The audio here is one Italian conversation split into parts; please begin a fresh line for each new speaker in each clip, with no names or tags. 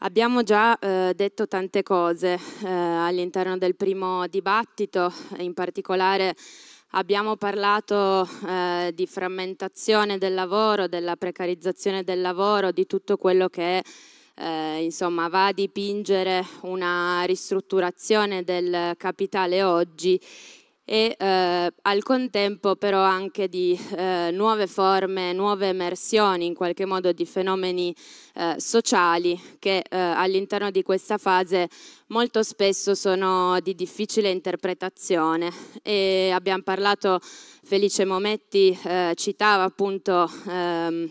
Abbiamo già eh, detto tante cose eh, all'interno del primo dibattito, in particolare abbiamo parlato eh, di frammentazione del lavoro, della precarizzazione del lavoro, di tutto quello che eh, insomma, va a dipingere una ristrutturazione del capitale oggi e eh, al contempo però anche di eh, nuove forme, nuove emersioni in qualche modo di fenomeni eh, sociali che eh, all'interno di questa fase molto spesso sono di difficile interpretazione e abbiamo parlato, Felice Mometti eh, citava appunto ehm,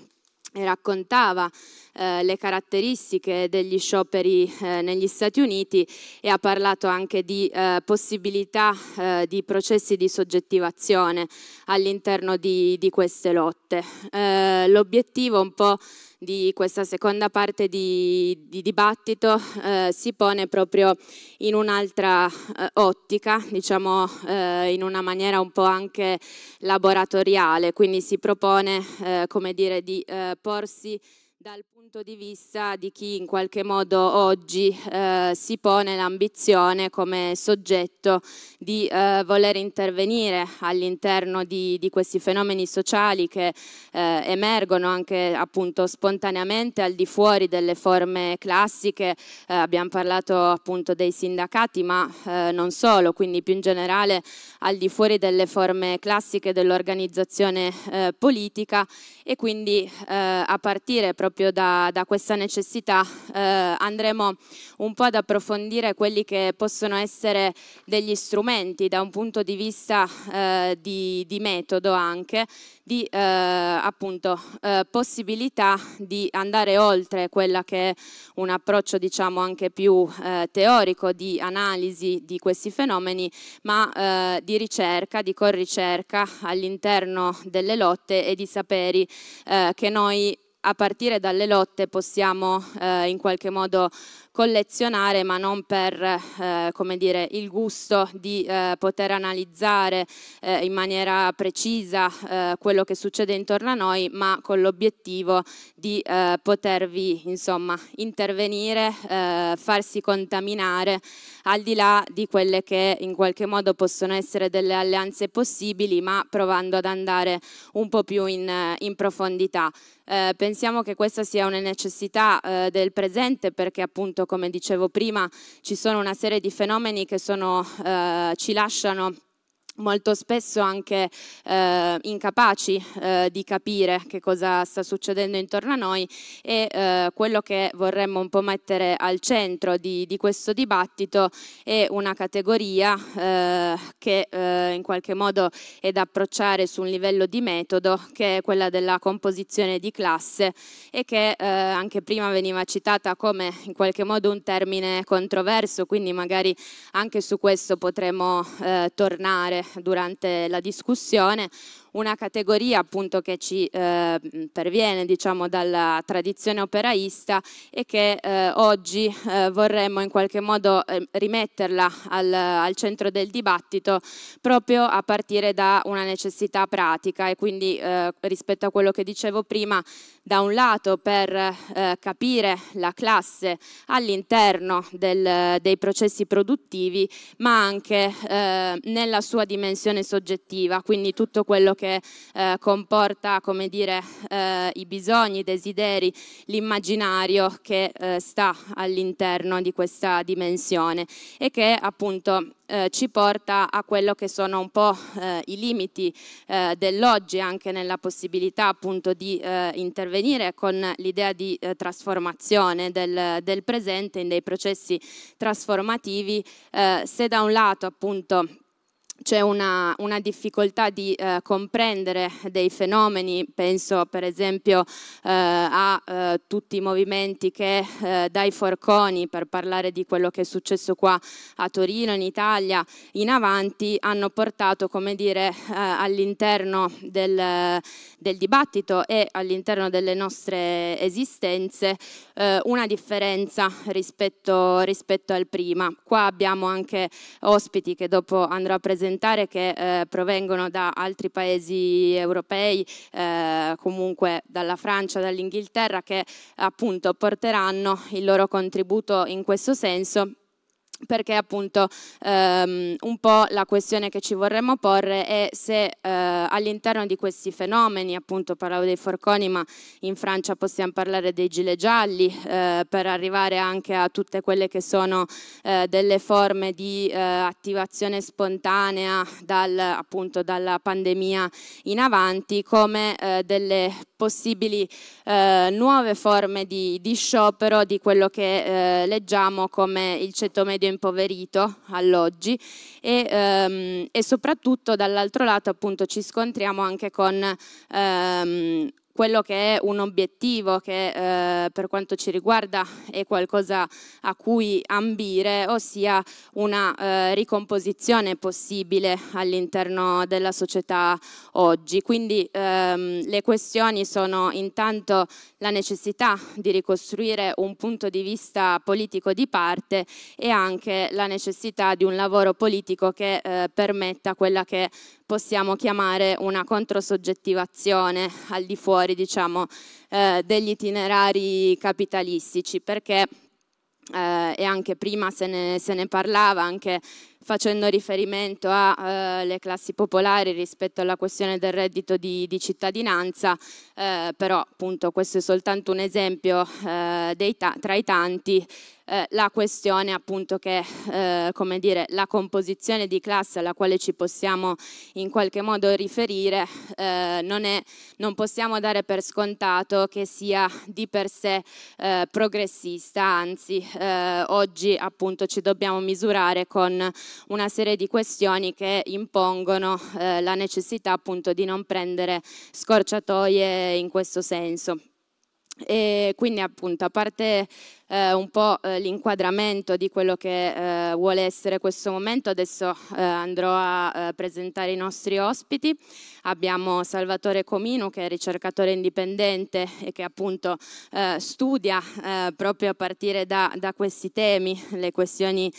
raccontava eh, le caratteristiche degli scioperi eh, negli Stati Uniti e ha parlato anche di eh, possibilità eh, di processi di soggettivazione all'interno di, di, queste lotte. Eh, l'obiettivo un po' di questa seconda parte di, di dibattito eh, si pone proprio in un'altra eh, ottica, diciamo eh, in una maniera un po' anche laboratoriale, quindi si propone eh, come dire, di eh, porsi dal punto punto di vista di chi in qualche modo oggi eh, si pone l'ambizione come soggetto di eh, voler intervenire all'interno di, di, questi fenomeni sociali che eh, emergono anche appunto spontaneamente al di fuori delle forme classiche. Eh, abbiamo parlato appunto dei sindacati ma eh, non solo, quindi più in generale al di fuori delle forme classiche dell'organizzazione eh, politica e quindi a partire proprio da da, questa necessità eh, andremo un po' ad approfondire quelli che possono essere degli strumenti da un punto di vista eh, di, di, metodo anche, di eh, appunto eh, possibilità di andare oltre quella che è un approccio diciamo anche più eh, teorico di analisi di questi fenomeni, ma eh, di ricerca, di corricerca all'interno delle lotte e di saperi che noi a partire dalle lotte possiamo eh, in qualche modo collezionare, ma non per eh, come dire, il gusto di eh, poter analizzare eh, in maniera precisa eh, quello che succede intorno a noi, ma con l'obiettivo di eh, potervi insomma, intervenire, farsi contaminare, al di là di quelle che in qualche modo possono essere delle alleanze possibili, ma provando ad andare un po' più in, in profondità. Eh, pensiamo che questa sia una necessità eh, del presente perché appunto come dicevo prima ci sono una serie di fenomeni che sono, eh, ci lasciano molto spesso anche eh, incapaci eh, di capire che cosa sta succedendo intorno a noi e eh, quello che vorremmo un po' mettere al centro di, di questo dibattito è una categoria eh, che eh, in qualche modo è da approcciare su un livello di metodo che è quella della composizione di classe e che eh, anche prima veniva citata come in qualche modo un termine controverso quindi magari anche su questo potremo tornare durante la discussione una categoria appunto che ci eh, perviene diciamo, dalla tradizione operaista e che eh, oggi eh, vorremmo in qualche modo ehm, rimetterla al, al, centro del dibattito proprio a partire da una necessità pratica e quindi eh, rispetto a quello che dicevo prima da un lato per eh, capire la classe all'interno dei processi produttivi ma anche eh, nella sua dimensione soggettiva quindi tutto quello che che eh, comporta come dire, eh, i bisogni, i desideri, l'immaginario che eh, sta all'interno di questa dimensione e che appunto eh, ci porta a quello che sono un po' eh, i limiti eh, dell'oggi anche nella possibilità appunto di intervenire con l'idea di trasformazione del, del presente in dei processi trasformativi se da un lato appunto c'è una, una, difficoltà di eh, comprendere dei fenomeni, penso per esempio eh, a eh, tutti i movimenti che eh, dai forconi, per parlare di quello che è successo qua a Torino, in Italia, in avanti, hanno portato come dire, eh, all'interno del, del, dibattito e all'interno delle nostre esistenze eh, una differenza rispetto, rispetto al prima. Qua abbiamo anche ospiti che dopo andrò a presentare presentare che eh, provengono da altri paesi europei, eh, comunque dalla Francia, dall'Inghilterra, che appunto porteranno il loro contributo in questo senso perché appunto ehm, un po' la questione che ci vorremmo porre è se eh, all'interno di questi fenomeni, appunto parlavo dei forconi, ma in Francia possiamo parlare dei gilet gialli, eh, per arrivare anche a tutte quelle che sono eh, delle forme di eh, attivazione spontanea dal, appunto dalla pandemia in avanti, come eh, delle possibili eh, nuove forme di, di, sciopero di quello che leggiamo come il ceto medio impoverito alloggi e, ehm, e soprattutto dall'altro lato appunto ci scontriamo anche con ehm, quello che è un obiettivo che eh, per quanto ci riguarda è qualcosa a cui ambire, ossia una eh, ricomposizione possibile all'interno della società oggi. Quindi ehm, le questioni sono intanto la necessità di ricostruire un punto di vista politico di parte e anche la necessità di un lavoro politico che eh, permetta quella che possiamo chiamare una controsoggettivazione al di fuori fuori diciamo, eh, degli itinerari capitalistici perché eh, e anche prima se ne, se ne parlava anche facendo riferimento alle eh, classi popolari rispetto alla questione del reddito di, di cittadinanza, eh, però appunto questo è soltanto un esempio eh, tra i tanti. Eh, la questione appunto che eh, come dire, la composizione di classe alla quale ci possiamo in qualche modo riferire eh, non, è, non, possiamo dare per scontato che sia di per sé progressista, anzi oggi appunto ci dobbiamo misurare con una serie di questioni che impongono eh, la necessità appunto di non prendere scorciatoie in questo senso. E quindi appunto a parte eh, un po' eh, l'inquadramento di quello che eh, vuole essere questo momento. Adesso eh, andrò a eh, presentare i nostri ospiti. Abbiamo Salvatore Cominu che è ricercatore indipendente e che appunto eh, studia proprio a partire da, da, questi temi, le questioni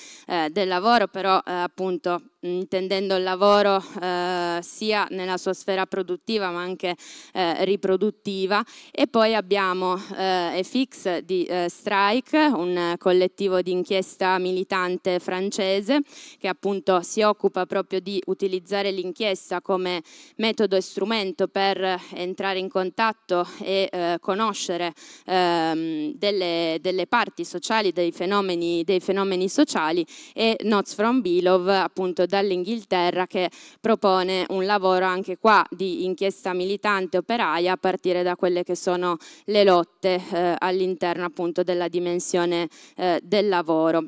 del lavoro, però appunto intendendo il lavoro eh, sia nella sua sfera produttiva ma anche eh, riproduttiva e poi abbiamo eh, EFIX di eh, Strai Like, un collettivo di inchiesta militante francese che appunto si occupa proprio di utilizzare l'inchiesta come metodo e strumento per entrare in contatto e eh, conoscere ehm, delle, delle, parti sociali, dei fenomeni, dei fenomeni sociali e Notes from Below appunto dall'Inghilterra che propone un lavoro anche qua di inchiesta militante operaia a partire da quelle che sono le lotte eh, all'interno appunto della dimensione dimensione eh, del lavoro.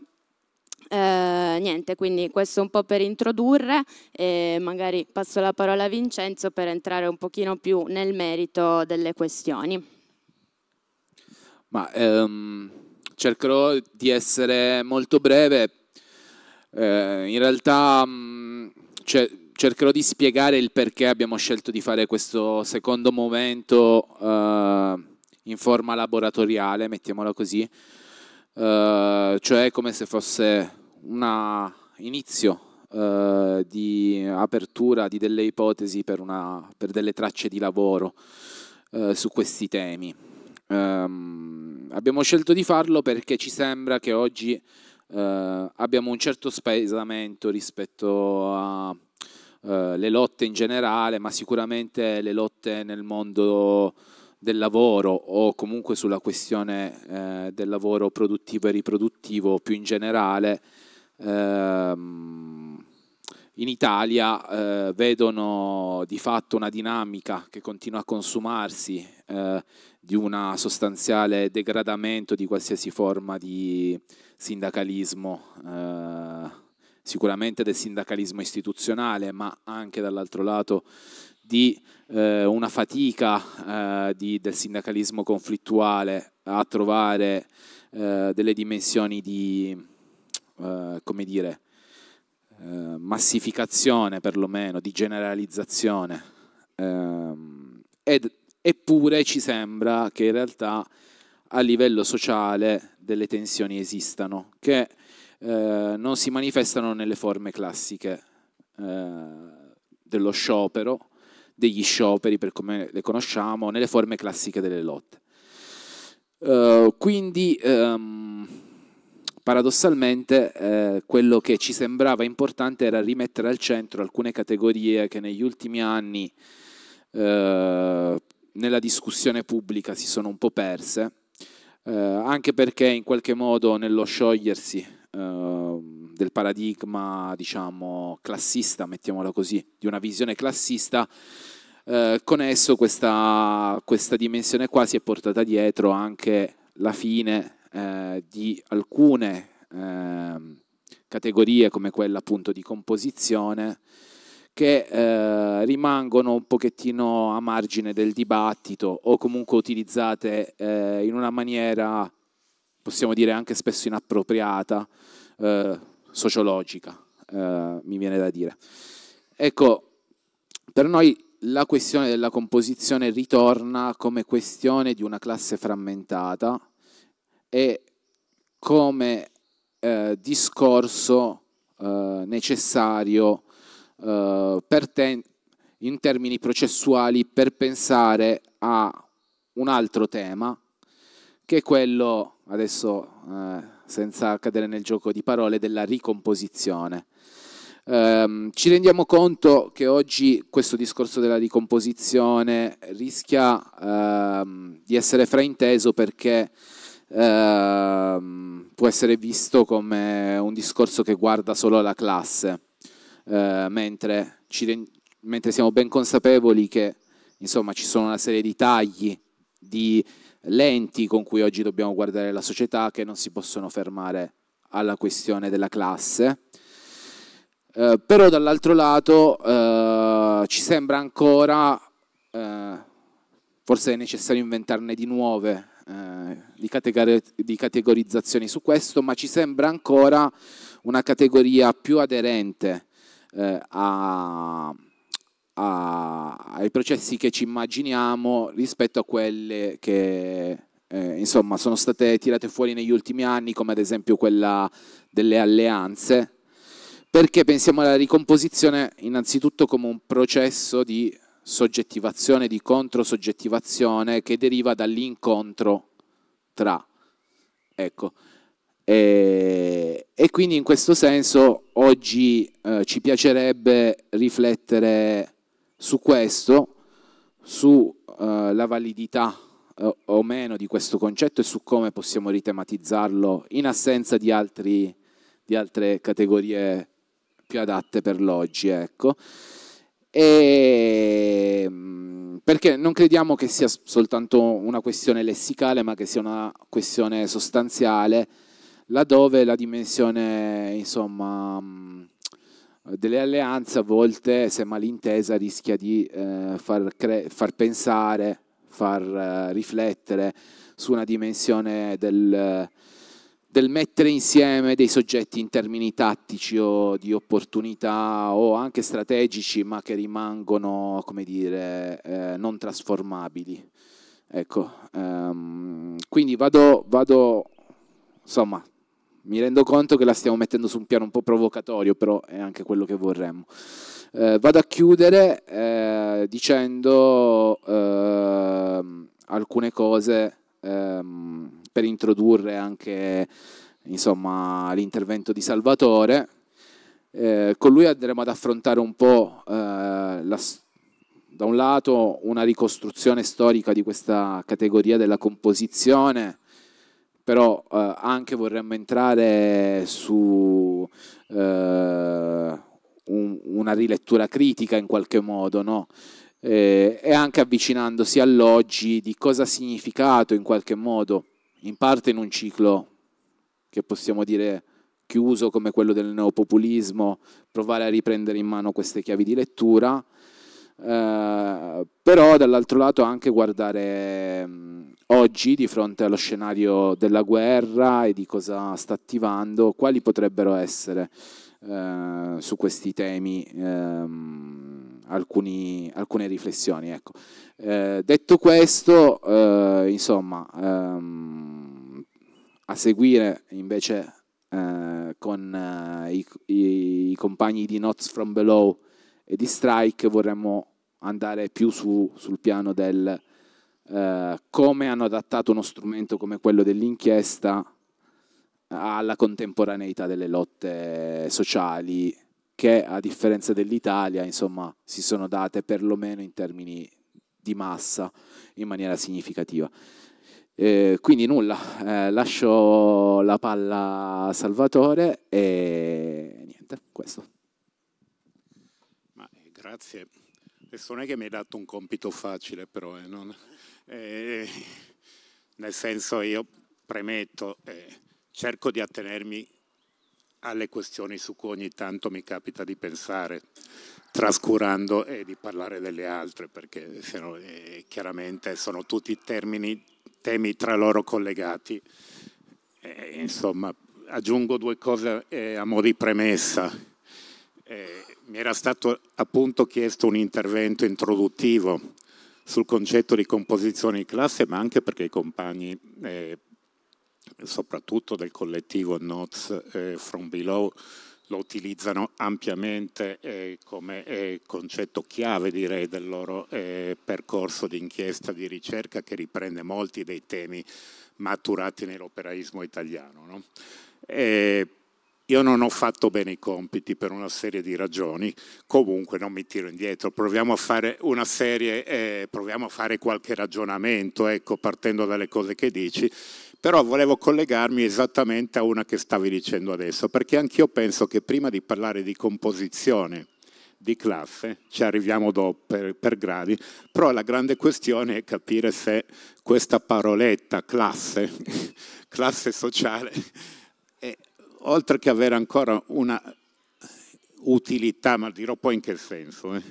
Eh, niente, quindi questo un po' per introdurre e magari passo la parola a Vincenzo per entrare un pochino più nel merito delle questioni.
Ma, ehm, cercherò di essere molto breve. Eh, in realtà mh, mm, cioè, cercherò di spiegare il perché abbiamo scelto di fare questo secondo momento eh, in forma laboratoriale, mettiamola così, eh, cioè come se fosse un inizio eh, di apertura di delle ipotesi per, una, per delle tracce di lavoro eh, su questi temi. Ehm, abbiamo scelto di farlo perché ci sembra che oggi eh, abbiamo un certo spesamento rispetto a, Uh, le lotte in generale, ma sicuramente le lotte nel mondo del lavoro o comunque sulla questione eh, del lavoro produttivo e riproduttivo più in generale ehm, in Italia eh, vedono di fatto una dinamica che continua a consumarsi eh, di un sostanziale degradamento di qualsiasi forma di sindacalismo, eh, sicuramente del sindacalismo istituzionale, ma anche dall'altro lato di eh, una fatica eh, di, del sindacalismo conflittuale a trovare eh, delle dimensioni di, eh, come dire, eh, massificazione perlomeno, di generalizzazione. Ehm, ed, eppure ci sembra che in realtà a livello sociale delle tensioni esistano, che eh, non si manifestano nelle forme classiche eh, dello sciopero, degli scioperi per come le conosciamo, nelle forme classiche delle lotte. Uh, quindi um, paradossalmente eh, quello che ci sembrava importante era rimettere al centro alcune categorie che negli ultimi anni eh, nella discussione pubblica si sono un po' perse, eh, anche perché in qualche modo nello sciogliersi ehm, del paradigma, diciamo, classista, mettiamola così, di una visione classista, eh, con esso questa, questa, dimensione qua si è portata dietro anche la fine eh, di alcune ehm, categorie come quella appunto di composizione che eh, rimangono un pochettino a margine del dibattito o comunque utilizzate eh, in una maniera, possiamo dire, anche spesso inappropriata. Eh, sociologica, eh, mi viene da dire. Ecco, per noi la questione della composizione ritorna come questione di una classe frammentata e come eh, discorso eh, necessario eh, per te in termini processuali per pensare a un altro tema che è quello adesso eh, senza cadere nel gioco di parole, della ricomposizione. Um, ci rendiamo conto che oggi questo discorso della ricomposizione rischia um, di essere frainteso perché uh, può essere visto come un discorso che guarda solo la classe, uh, mentre, ci, mentre, siamo ben consapevoli che insomma, ci sono una serie di tagli, di lenti con cui oggi dobbiamo guardare la società che non si possono fermare alla questione della classe. Eh, però dall'altro lato eh, ci sembra ancora, eh, forse è necessario inventarne di nuove, eh, di, categori di categorizzazioni su questo, ma ci sembra ancora una categoria più aderente eh, a, a, ai processi che ci immaginiamo rispetto a quelle che eh, insomma, sono state tirate fuori negli ultimi anni, come ad esempio quella delle alleanze, perché pensiamo alla ricomposizione innanzitutto come un processo di soggettivazione, di controsoggettivazione che deriva dall'incontro tra. Ecco. E, e, quindi in questo senso oggi eh, ci piacerebbe riflettere su questo, sulla eh, validità eh, o meno di questo concetto e su come possiamo ritematizzarlo in assenza di, altri, di altre categorie più adatte per l'oggi. Ecco. E, ehm, perché non crediamo che sia soltanto una questione lessicale, ma che sia una questione sostanziale, laddove la dimensione, insomma eh, delle alleanze a volte, se malintesa, rischia di eh, far, far, pensare, far eh, riflettere su una dimensione del, del, mettere insieme dei soggetti in termini tattici o di opportunità o anche strategici, ma che rimangono, come dire, eh, non trasformabili. Ecco, ehm, quindi vado, vado, insomma, mi rendo conto che la stiamo mettendo su un piano un po' provocatorio, però è anche quello che vorremmo. Eh, vado a chiudere eh, dicendo eh, alcune cose ehm, per introdurre anche insomma, l'intervento di Salvatore. Eh, con lui andremo ad affrontare un po' eh, la, da un lato una ricostruzione storica di questa categoria della composizione, però eh, anche vorremmo entrare su eh, un, una rilettura critica in qualche modo, no? eh, e anche avvicinandosi all'oggi di cosa ha significato in qualche modo, in parte in un ciclo che possiamo dire chiuso come quello del neopopulismo, provare a riprendere in mano queste chiavi di lettura eh, però dall'altro lato anche guardare mh, mm, oggi di fronte allo scenario della guerra e di cosa sta attivando, quali potrebbero essere eh, su questi temi ehm, alcuni, alcune riflessioni. Ecco. Eh, detto questo, eh, insomma, ehm, a seguire invece eh, con i, i, i, compagni di Knots from Below e di strike, vorremmo andare più su, sul piano del eh, come hanno adattato uno strumento come quello dell'inchiesta eh, alla contemporaneità delle lotte sociali che a differenza dell'Italia insomma si sono date perlomeno in termini di massa in maniera significativa. Eh, quindi nulla, eh, lascio la palla a Salvatore e niente, questo.
Grazie. Adesso non è che mi hai dato un compito facile, però, eh, non, eh, nel senso io premetto, eh, cerco di attenermi alle questioni su cui ogni tanto mi capita di pensare, trascurando e di parlare delle altre, perché sennò, eh, chiaramente sono tutti termini, temi tra loro collegati. Eh, insomma, aggiungo due cose eh, a mo' di premessa. Eh, mi era stato appunto chiesto un intervento introduttivo sul concetto di composizione di classe, ma anche perché i compagni, eh, soprattutto del collettivo Notes eh, From Below, lo utilizzano ampiamente eh, come eh, concetto chiave, direi, del loro eh, percorso di inchiesta di ricerca che riprende molti dei temi maturati nell'operaismo italiano. No? E, eh, io non ho fatto bene i compiti per una serie di ragioni, comunque non mi tiro indietro, proviamo a fare una serie, eh, proviamo a fare qualche ragionamento, ecco, partendo dalle cose che dici, però volevo collegarmi esattamente a una che stavi dicendo adesso, perché anch'io penso che prima di parlare di composizione di classe, ci arriviamo dopo per, per gradi, però la grande questione è capire se questa paroletta classe, classe sociale, oltre che avere ancora una utilità, ma dirò poi in che senso, eh,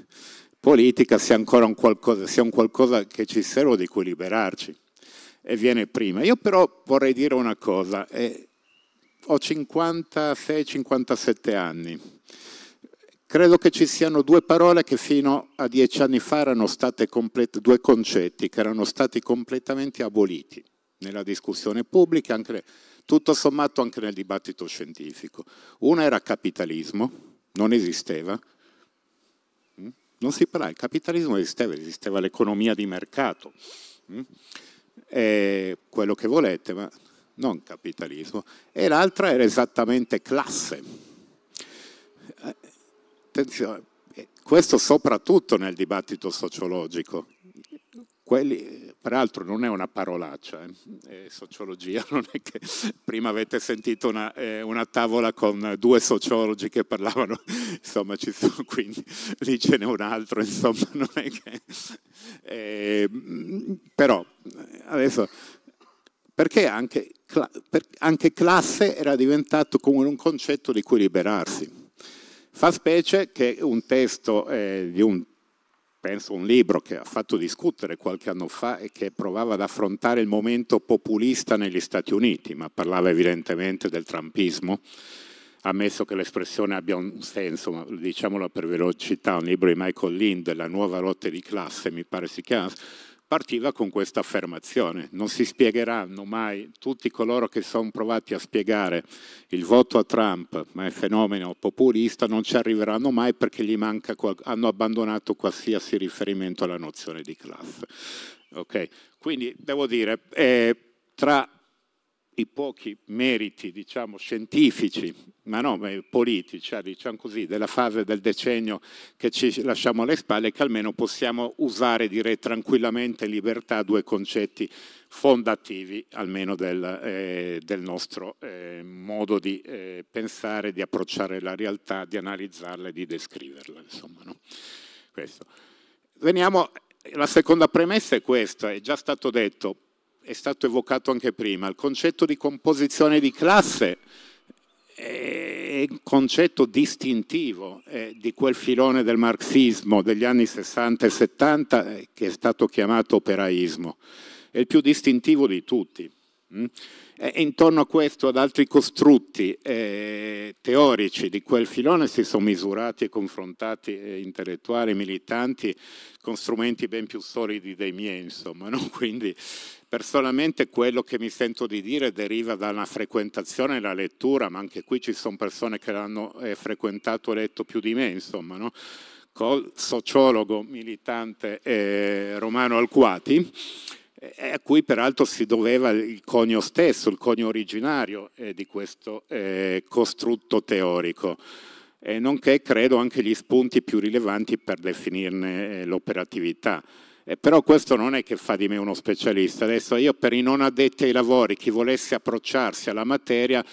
politica sia ancora un qualcosa, sia un qualcosa che ci serve di cui liberarci e viene prima. Io però vorrei dire una cosa, eh, ho 56-57 anni, credo che ci siano due parole che fino a dieci anni fa erano state complete, due concetti che erano stati completamente aboliti nella discussione pubblica, anche tutto sommato anche nel dibattito scientifico. Una era capitalismo, non esisteva. Mm? Non si parla, il capitalismo esisteva, esisteva l'economia di mercato. Mm? E quello che volete, ma non capitalismo. E l'altra era esattamente classe. Eh, attenzione, eh, questo soprattutto nel dibattito sociologico, quelli, peraltro non è una parolaccia, eh? eh, sociologia non è che prima avete sentito una, eh, una, tavola con due sociologi che parlavano, insomma ci sono quindi, lì ce n'è un altro, insomma non è che... Ehm, però adesso perché anche, anche, classe era diventato come un concetto di cui liberarsi. Fa specie che un testo eh, di un penso un libro che ha fatto discutere qualche anno fa e che provava ad affrontare il momento populista negli Stati Uniti, ma parlava evidentemente del trumpismo, ammesso che l'espressione abbia un senso, ma diciamola per velocità, un libro di Michael Lind, La nuova lotta di classe, mi pare si chiama, partiva con questa affermazione. Non si spiegheranno mai tutti coloro che sono provati a spiegare il voto a Trump, ma è fenomeno populista, non ci arriveranno mai perché manca, hanno abbandonato qualsiasi riferimento alla nozione di classe. Okay? Quindi devo dire, eh, tra i pochi meriti, diciamo, scientifici, ma no, politici, eh, diciamo così, della fase del decennio che ci lasciamo alle spalle, che almeno possiamo usare, direi, tranquillamente in libertà due concetti fondativi, almeno del, eh, del nostro eh, modo di eh, pensare, di approcciare la realtà, di analizzarla e di descriverla, insomma, no? Veniamo, la seconda premessa è questa, è già stato detto, è stato evocato anche prima, il concetto di composizione di classe è un concetto distintivo eh, di quel filone del marxismo degli anni 60 e 70 eh, che è stato chiamato operaismo. È il più distintivo di tutti. Mm? E intorno a questo, ad altri costrutti eh, teorici di quel filone, si sono misurati e confrontati eh, intellettuali, militanti, con strumenti ben più solidi dei miei, insomma. No? Quindi, personalmente, quello che mi sento di dire deriva dalla frequentazione e la lettura, ma anche qui ci sono persone che l'hanno eh, frequentato e letto più di me, insomma. No? Col sociologo militante eh, Romano Alquati eh, a cui peraltro si doveva il conio stesso, il conio originario eh, di questo eh, costrutto teorico, nonché credo anche gli spunti più rilevanti per definirne eh, l'operatività. Eh, però questo non è che fa di me uno specialista. Adesso io per i non addetti ai lavori, chi volesse approcciarsi alla materia,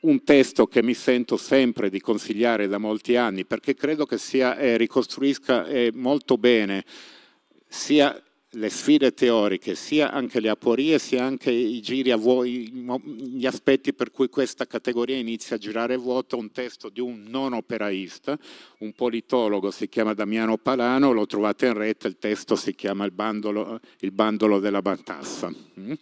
un testo che mi sento sempre di consigliare da molti anni, perché credo che sia, eh, ricostruisca eh, molto bene sia le sfide teoriche, sia anche le aporie, sia anche i giri a vuoto, gli aspetti per cui questa categoria inizia a girare vuoto, un testo di un non operaista, un politologo, si chiama Damiano Palano, lo trovate in rete, il testo si chiama Il bandolo, il bandolo della Batassa. Mm?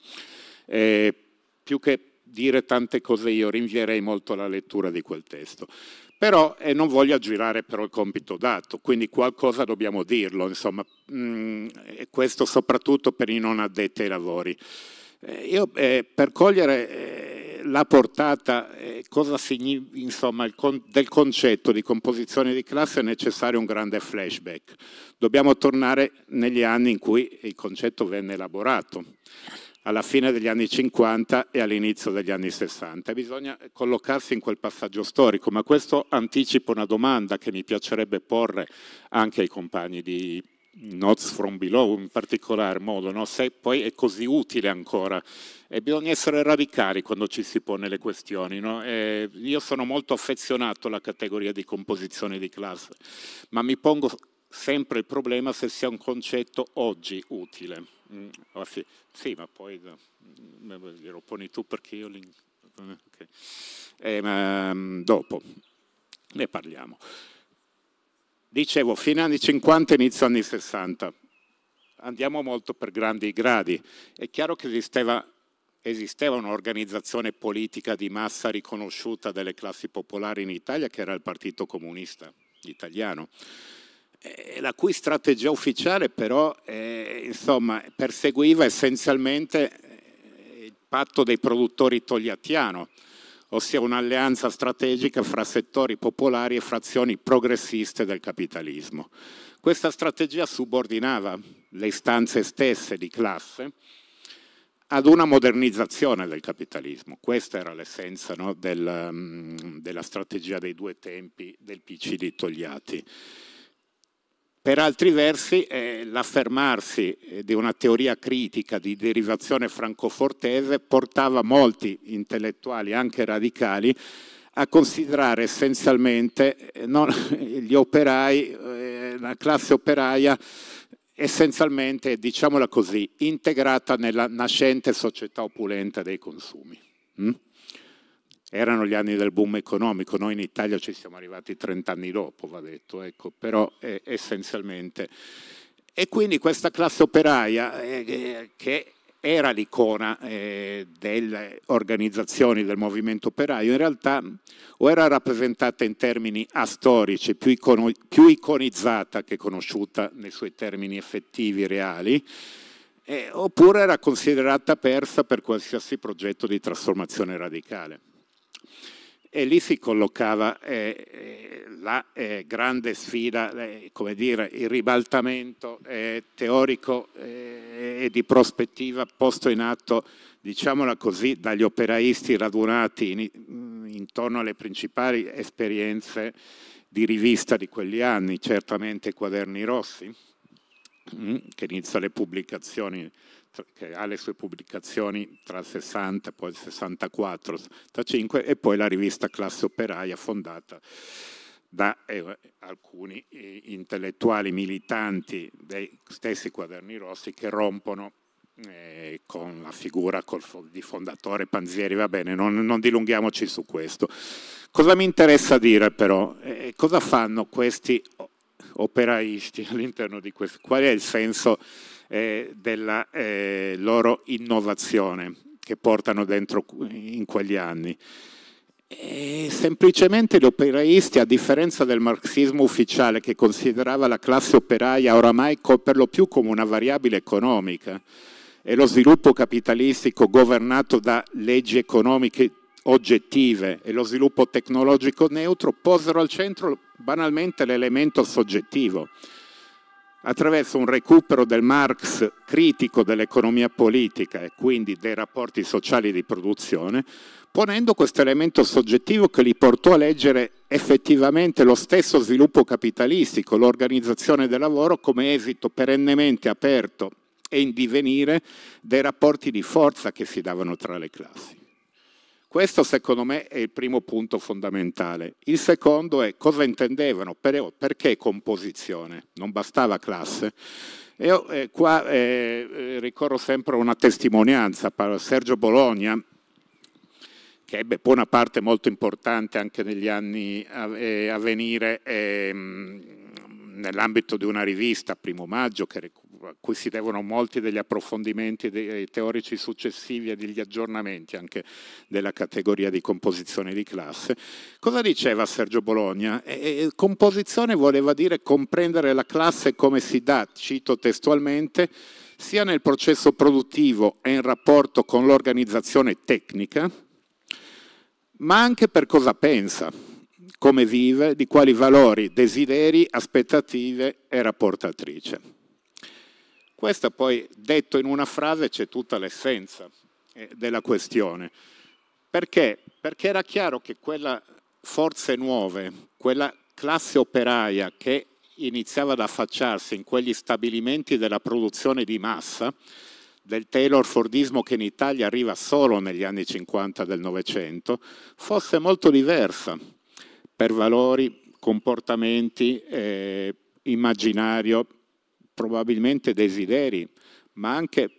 E più che dire tante cose io rinvierei molto la lettura di quel testo però eh, non voglio aggirare però il compito dato, quindi qualcosa dobbiamo dirlo, insomma, mh, mm, questo soprattutto per i non addetti ai lavori. Eh, io eh, per cogliere eh, la portata eh, insomma, con del concetto di composizione di classe è necessario un grande flashback. Dobbiamo tornare negli anni in cui il concetto venne elaborato alla fine degli anni 50 e all'inizio degli anni 60. Bisogna collocarsi in quel passaggio storico, ma questo anticipa una domanda che mi piacerebbe porre anche ai compagni di Notes from Below in particolar modo, no? se poi è così utile ancora. E bisogna essere radicali quando ci si pone le questioni. No? io sono molto affezionato alla categoria di composizione di classe, ma mi pongo sempre il problema se sia un concetto oggi utile. Mm, oh, sì, sì, ma poi eh, glielo poni tu perché io... Li... Eh, okay. Eh, ma, mm, dopo ne parliamo. Dicevo, fine anni 50, inizio anni 60. Andiamo molto per grandi gradi. È chiaro che esisteva, esisteva un'organizzazione politica di massa riconosciuta dalle classi popolari in Italia, che era il Partito Comunista italiano eh, la cui strategia ufficiale però eh, insomma, perseguiva essenzialmente eh, il patto dei produttori italiatiano, ossia un'alleanza strategica fra settori popolari e frazioni progressiste del capitalismo. Questa strategia subordinava le istanze stesse di classe ad una modernizzazione del capitalismo. Questa era l'essenza no, del, mm, della strategia dei due tempi del PC di Togliatti. Per altri versi eh, l'affermarsi eh, di una teoria critica di derivazione francofortese portava molti intellettuali, anche radicali, a considerare essenzialmente eh, non, gli operai, eh, la classe operaia essenzialmente, diciamola così, integrata nella nascente società opulenta dei consumi. Mm? erano gli anni del boom economico, noi in Italia ci siamo arrivati 30 anni dopo, va detto, ecco, però eh, essenzialmente. E quindi questa classe operaia eh, eh, che era l'icona eh, delle organizzazioni del movimento operaio, in realtà o era rappresentata in termini astorici, più, icono, più iconizzata che conosciuta nei suoi termini effettivi, reali, eh, oppure era considerata persa per qualsiasi progetto di trasformazione radicale e lì si collocava eh, eh, la eh, grande sfida, eh, come dire, il ribaltamento eh, teorico eh, e di prospettiva posto in atto, diciamola così, dagli operaisti radunati in, mm, intorno alle principali esperienze di rivista di quegli anni, certamente i Quaderni Rossi, mm, che inizia le pubblicazioni che ha le sue pubblicazioni tra il 60 e poi il 64, 75 e poi la rivista Classe Operaia fondata da eh, alcuni eh, intellettuali militanti dei stessi quaderni rossi che rompono eh, con la figura col, di fondatore Panzieri, va bene, non, non, dilunghiamoci su questo. Cosa mi interessa dire però? Eh, eh, cosa fanno questi operaisti all'interno di questo? Qual è il senso eh, della eh, loro innovazione che portano dentro in quegli anni. E semplicemente gli operaisti, a differenza del marxismo ufficiale che considerava la classe operaia oramai per lo più come una variabile economica e lo sviluppo capitalistico governato da leggi economiche oggettive e lo sviluppo tecnologico neutro, posero al centro banalmente l'elemento soggettivo, attraverso un recupero del Marx critico dell'economia politica e quindi dei rapporti sociali di produzione, ponendo questo elemento soggettivo che li portò a leggere effettivamente lo stesso sviluppo capitalistico, l'organizzazione del lavoro come esito perennemente aperto e in divenire dei rapporti di forza che si davano tra le classi. Questo secondo me è il primo punto fondamentale. Il secondo è cosa intendevano, perché composizione? Non bastava classe. Io eh, qua eh, eh ricorro sempre a una testimonianza, Sergio Bologna, che ebbe poi una parte molto importante anche negli anni a, eh, a venire, ehm, nell'ambito di una rivista, Primo Maggio, che, a cui si devono molti degli approfondimenti dei eh, teorici successivi e degli aggiornamenti anche della categoria di composizione di classe. Cosa diceva Sergio Bologna? E, e, composizione voleva dire comprendere la classe come si dà, cito testualmente, sia nel processo produttivo e in rapporto con l'organizzazione tecnica, ma anche per cosa pensa come vive, di quali valori, desideri, aspettative è rapportatrice. Questa poi, detto in una frase, c'è tutta l'essenza eh, della questione. Perché? Perché era chiaro che quelle forze nuove, quella classe operaia che iniziava ad affacciarsi in quegli stabilimenti della produzione di massa, del Taylor Fordismo che in Italia arriva solo negli anni 50 del Novecento, fosse molto diversa per valori, comportamenti, eh, immaginario, probabilmente desideri, ma anche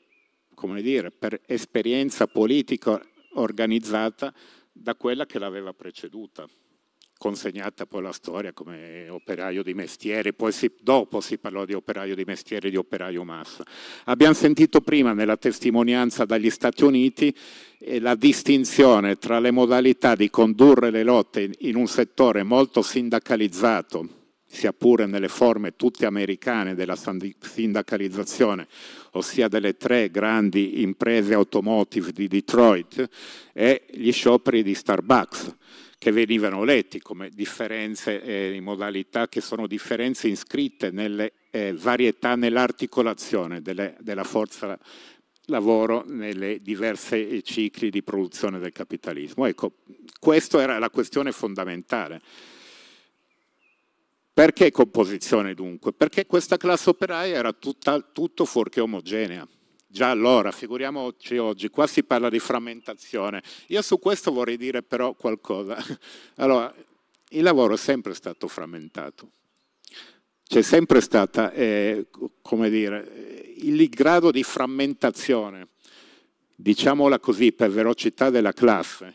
come dire, per esperienza politica organizzata da quella che l'aveva preceduta consegnata poi alla storia come operaio di mestiere, poi si, dopo si parlò di operaio di mestiere e di operaio massa. Abbiamo sentito prima nella testimonianza dagli Stati Uniti eh, la distinzione tra le modalità di condurre le lotte in, in un settore molto sindacalizzato, sia pure nelle forme tutte americane della sindacalizzazione, ossia delle tre grandi imprese automotive di Detroit, e gli scioperi di Starbucks che venivano letti come differenze eh, in modalità che sono differenze iscritte nelle eh, varietà nell'articolazione della forza lavoro nelle diverse eh, cicli di produzione del capitalismo. Ecco, questa era la questione fondamentale. Perché composizione dunque? Perché questa classe operaia era tutta, tutto fuorché omogenea già allora, figuriamoci oggi, qua si parla di frammentazione. Io su questo vorrei dire però qualcosa. Allora, il lavoro è sempre stato frammentato. C'è sempre stata, eh, come dire, il grado di frammentazione, diciamola così, per velocità della classe,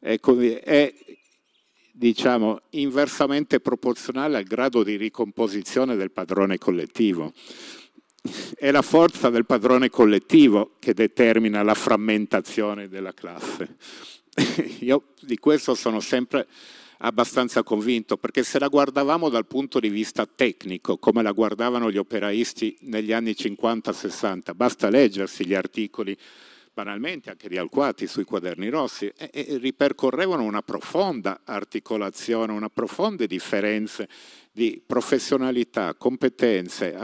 è, così, è diciamo, inversamente proporzionale al grado di ricomposizione del padrone collettivo è la forza del padrone collettivo che determina la frammentazione della classe. Io di questo sono sempre abbastanza convinto, perché se la guardavamo dal punto di vista tecnico, come la guardavano gli operaisti negli anni 50-60, basta leggersi gli articoli banalmente anche rialquati sui quaderni rossi, e, e ripercorrevano una profonda articolazione, una profonda differenza di professionalità, competenze,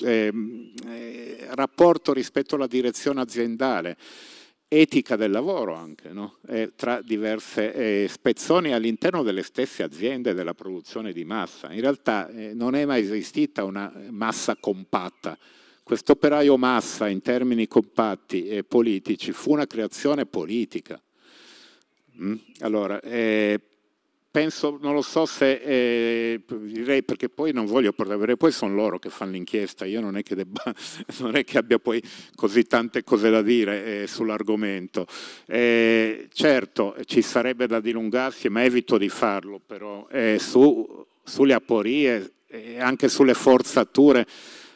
eh, eh, rapporto rispetto alla direzione aziendale etica del lavoro anche, no? eh, tra diverse eh, spezzoni all'interno delle stesse aziende della produzione di massa. In realtà eh, non è mai esistita una massa compatta Quest'operaio massa, in termini compatti e politici, fu una creazione politica. Mm? Allora, eh, penso, non lo so se eh, direi perché poi non voglio portare, poi sono loro che fanno l'inchiesta, io non è che, debba, non è che abbia poi così tante cose da dire eh, sull'argomento. Eh, certo ci sarebbe da dilungarsi, ma evito di farlo però, eh, su, sulle aporie e eh, anche sulle forzature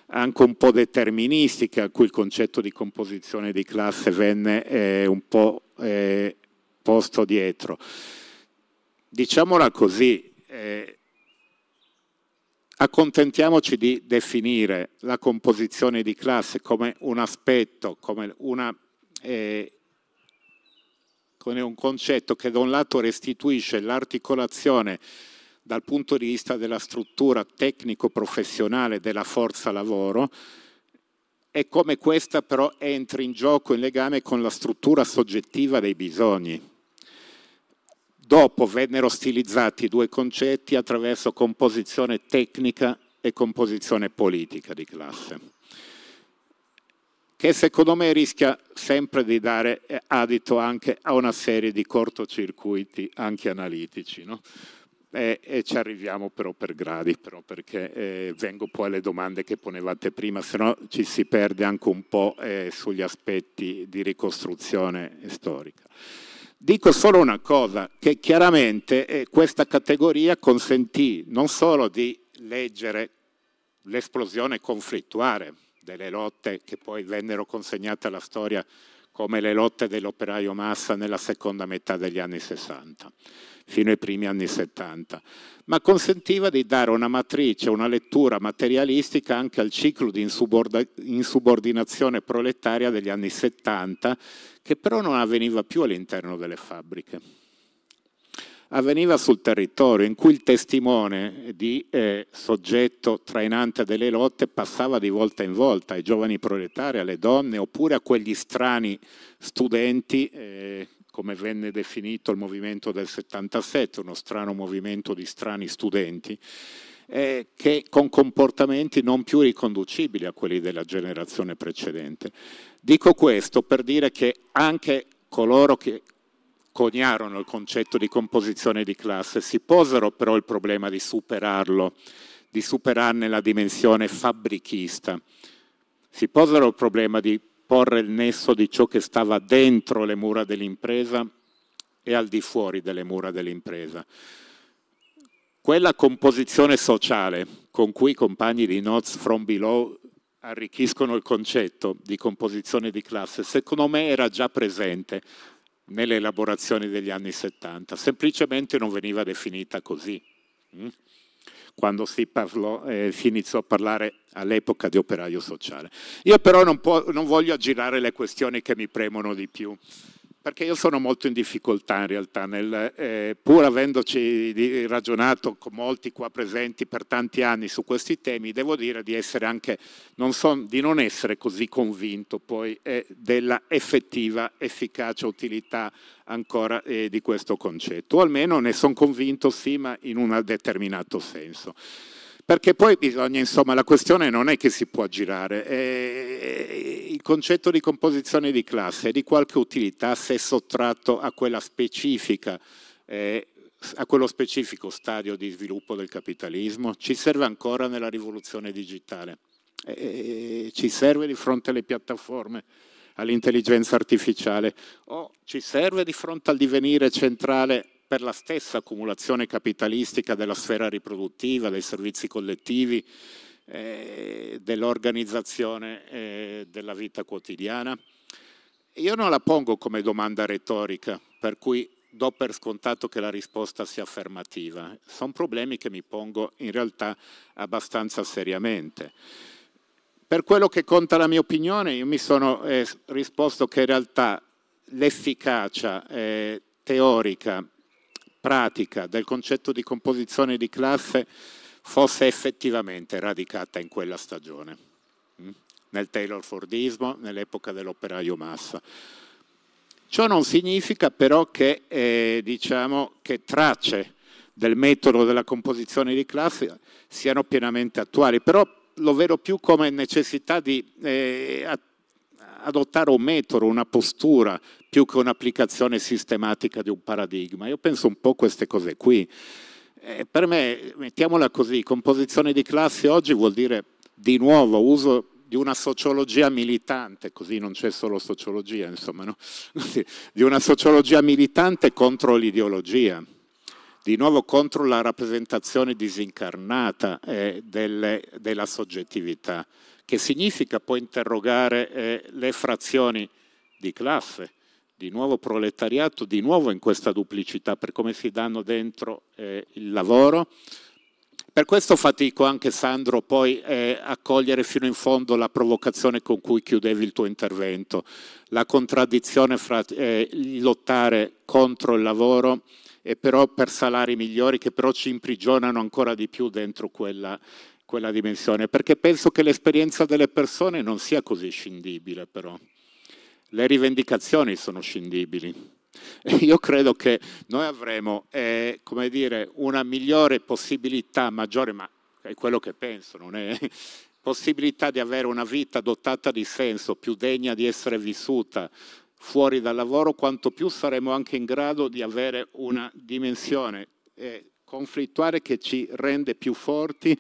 anche un po' deterministica, a cui il concetto di composizione di classe venne eh, un po' eh, posto dietro. Diciamola così, eh, accontentiamoci di definire la composizione di classe come un aspetto, come, una, eh, come un concetto che da un lato restituisce l'articolazione dal punto di vista della struttura tecnico-professionale della forza lavoro e come questa però entri in gioco in legame con la struttura soggettiva dei bisogni. Dopo vennero stilizzati due concetti attraverso composizione tecnica e composizione politica di classe, che secondo me rischia sempre di dare eh, adito anche a una serie di cortocircuiti anche analitici. No? E, e, ci arriviamo però per gradi, però perché eh, vengo poi alle domande che ponevate prima, se no ci si perde anche un po' eh, sugli aspetti di ricostruzione storica. Dico solo una cosa, che chiaramente eh, questa categoria consentì non solo di leggere l'esplosione conflittuale delle lotte che poi vennero consegnate alla storia come le lotte dell'operaio Massa nella seconda metà degli anni 60, fino ai primi anni 70, ma consentiva di dare una matrice, una lettura materialistica anche al ciclo di insubordinazione proletaria degli anni 70, che però non avveniva più all'interno delle fabbriche. Avveniva sul territorio in cui il testimone di eh, soggetto trainante delle lotte passava di volta in volta ai giovani proletari, alle donne oppure a quegli strani studenti eh, come venne definito il movimento del 77, uno strano movimento di strani studenti, eh, che con comportamenti non più riconducibili a quelli della generazione precedente. Dico questo per dire che anche coloro che coniarono il concetto di composizione di classe si posero però il problema di superarlo, di superarne la dimensione fabbrichista. Si posero il problema di porre il nesso di ciò che stava dentro le mura dell'impresa e al di fuori delle mura dell'impresa. Quella composizione sociale con cui i compagni di Notes From Below arricchiscono il concetto di composizione di classe, secondo me era già presente nelle elaborazioni degli anni 70, semplicemente non veniva definita così. Mm? quando si, parlò, eh, si iniziò a parlare all'epoca di operaio sociale. Io però non, può, non voglio aggirare le questioni che mi premono di più perché io sono molto in difficoltà in realtà, nel, eh, pur avendoci ragionato con molti qua presenti per tanti anni su questi temi, devo dire di, anche, non son, di non essere così convinto poi eh, della effettiva efficacia, utilità ancora eh, di questo concetto, o almeno ne sono convinto sì, ma in un determinato senso. Perché poi bisogna, insomma, la questione non è che si può girare. Eh, il concetto di composizione di classe è di qualche utilità se sottratto a quella specifica eh, a quello specifico stadio di sviluppo del capitalismo, ci serve ancora nella rivoluzione digitale, e ci serve di fronte alle piattaforme, all'intelligenza artificiale o ci serve di fronte al divenire centrale per la stessa accumulazione capitalistica della sfera riproduttiva, dei servizi collettivi, eh, dell'organizzazione eh, della vita quotidiana? Io non la pongo come domanda retorica, per cui do per scontato che la risposta sia affermativa. Sono problemi che mi pongo in realtà abbastanza seriamente. Per quello che conta la mia opinione, io mi sono eh, risposto che in realtà l'efficacia eh, teorica pratica del concetto di composizione di classe fosse effettivamente radicata in quella stagione, mm? nel Taylor Fordismo, nell'epoca dell'operaio massa. Ciò non significa però che, eh, diciamo, che tracce del metodo della composizione di classe siano pienamente attuali, però lo vedo più come necessità di eh, adottare un metodo, una postura, più che un'applicazione sistematica di un paradigma. Io penso un po' a queste cose qui. Eh, per me, mettiamola così, composizione di classe oggi vuol dire di nuovo uso di una sociologia militante, così non c'è solo sociologia, insomma, no? di una sociologia militante contro l'ideologia, di nuovo contro la rappresentazione disincarnata eh, delle, della soggettività che significa poi interrogare eh, le frazioni di classe, di nuovo proletariato, di nuovo in questa duplicità, per come si danno dentro eh, il lavoro. Per questo fatico anche Sandro poi eh, a cogliere fino in fondo la provocazione con cui chiudevi il tuo intervento, la contraddizione fra eh, lottare contro il lavoro e però per salari migliori che però ci imprigionano ancora di più dentro quella quella dimensione, perché penso che l'esperienza delle persone non sia così scindibile però. Le rivendicazioni sono scindibili. io credo che noi avremo eh, come dire, una migliore possibilità, maggiore, ma è quello che penso, non è possibilità di avere una vita dotata di senso, più degna di essere vissuta fuori dal lavoro, quanto più saremo anche in grado di avere una dimensione eh, conflittuale che ci rende più forti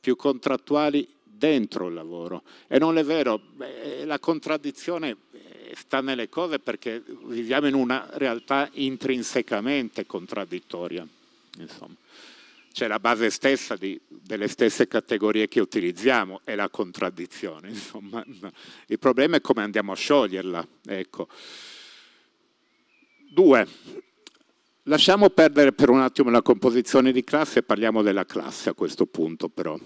più contrattuali dentro il lavoro. E non è vero, la contraddizione eh, sta nelle cose perché viviamo in una realtà intrinsecamente contraddittoria. Insomma. C'è la base stessa di, delle stesse categorie che utilizziamo, è la contraddizione. Insomma. Il problema è come andiamo a scioglierla. Ecco. Due, Lasciamo perdere per un attimo la composizione di classe e parliamo della classe a questo punto però.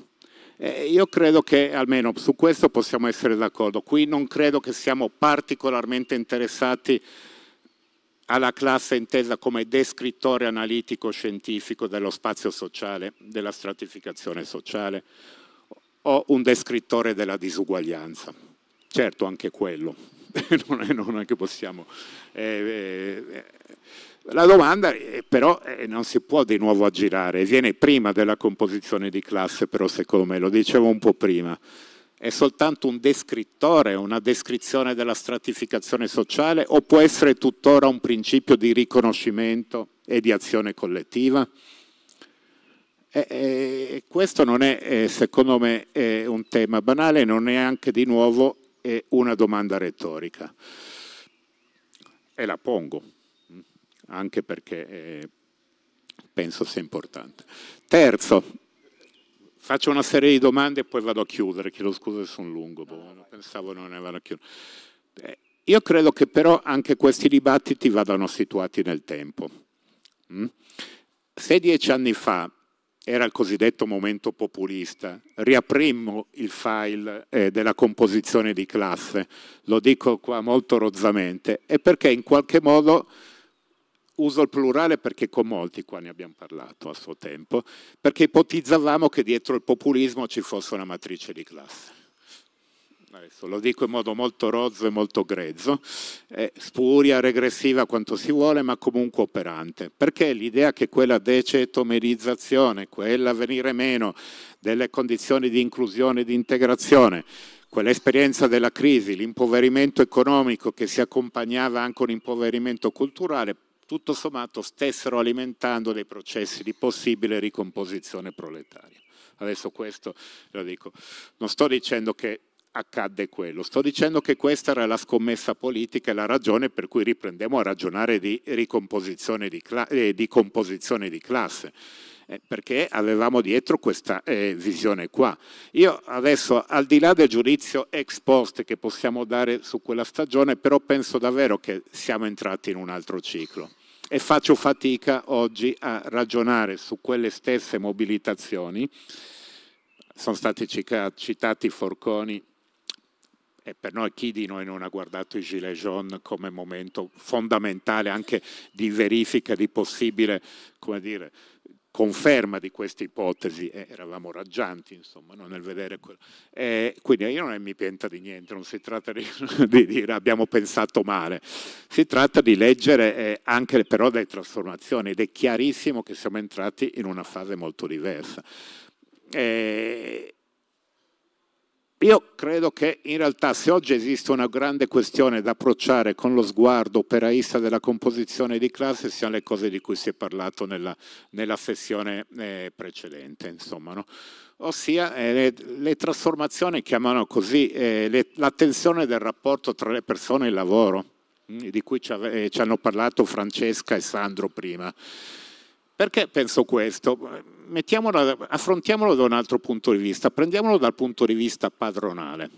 Eh, io credo che almeno su questo possiamo essere d'accordo. Qui non credo che siamo particolarmente interessati alla classe intesa come descrittore analitico scientifico dello spazio sociale, della stratificazione sociale o un descrittore della disuguaglianza. Certo, anche quello. non, è, non, è, che possiamo... Eh, eh, la domanda però eh, non si può di nuovo aggirare, viene prima della composizione di classe però secondo me, lo dicevo un po' prima, è soltanto un descrittore, una descrizione della stratificazione sociale o può essere tuttora un principio di riconoscimento e di azione collettiva? E, e, questo non è eh, secondo me è un tema banale, non è anche di nuovo una domanda retorica e la pongo anche perché eh, penso sia importante. Terzo, faccio una serie di domande e poi vado a chiudere, chiedo scusa se sono lungo, boh, pensavo non ne vado a chiudere. Eh, io credo che però anche questi dibattiti vadano situati nel tempo. Mm? Se dieci anni fa era il cosiddetto momento populista, riaprimmo il file eh, della composizione di classe, lo dico qua molto rozzamente, è perché in qualche modo uso il plurale perché con molti qua ne abbiamo parlato a suo tempo, perché ipotizzavamo che dietro il populismo ci fosse una matrice di classe. Adesso lo dico in modo molto rozzo e molto grezzo, è eh, spuria, regressiva quanto si vuole, ma comunque operante, perché l'idea che quella decetomerizzazione, quella venire meno delle condizioni di inclusione e di integrazione, quell'esperienza della crisi, l'impoverimento economico che si accompagnava anche a un impoverimento culturale, tutto sommato stessero alimentando dei processi di possibile ricomposizione proletaria. Adesso questo lo dico, non sto dicendo che accadde quello, sto dicendo che questa era la scommessa politica e la ragione per cui riprendiamo a ragionare di ricomposizione di, cla eh, di, di classe eh, perché avevamo dietro questa eh, visione qua. Io adesso, al di là del giudizio ex post che possiamo dare su quella stagione, però penso davvero che siamo entrati in un altro ciclo e faccio fatica oggi a ragionare su quelle stesse mobilitazioni. Sono stati citati i Forconi e per noi chi di noi non ha guardato i Gilets jaunes come momento fondamentale anche di verifica di possibile, come dire, conferma di questa ipotesi, eh, eravamo raggianti insomma no? nel vedere quello. Eh, quindi io non mi pento di niente, non si tratta di, di, dire abbiamo pensato male, si tratta di leggere eh, anche però delle trasformazioni ed è chiarissimo che siamo entrati in una fase molto diversa. Eh, io credo che in realtà se oggi esiste una grande questione da approcciare con lo sguardo operaista della composizione di classe siano le cose di cui si è parlato nella, nella sessione eh, precedente, insomma, no? ossia eh, le, le, trasformazioni chiamano così eh, l'attenzione del rapporto tra le persone e il lavoro, mh, mm, di cui ci, ave, eh, ci hanno parlato Francesca e Sandro prima. Perché penso questo? affrontiamolo da un altro punto di vista, prendiamolo dal punto di vista padronale.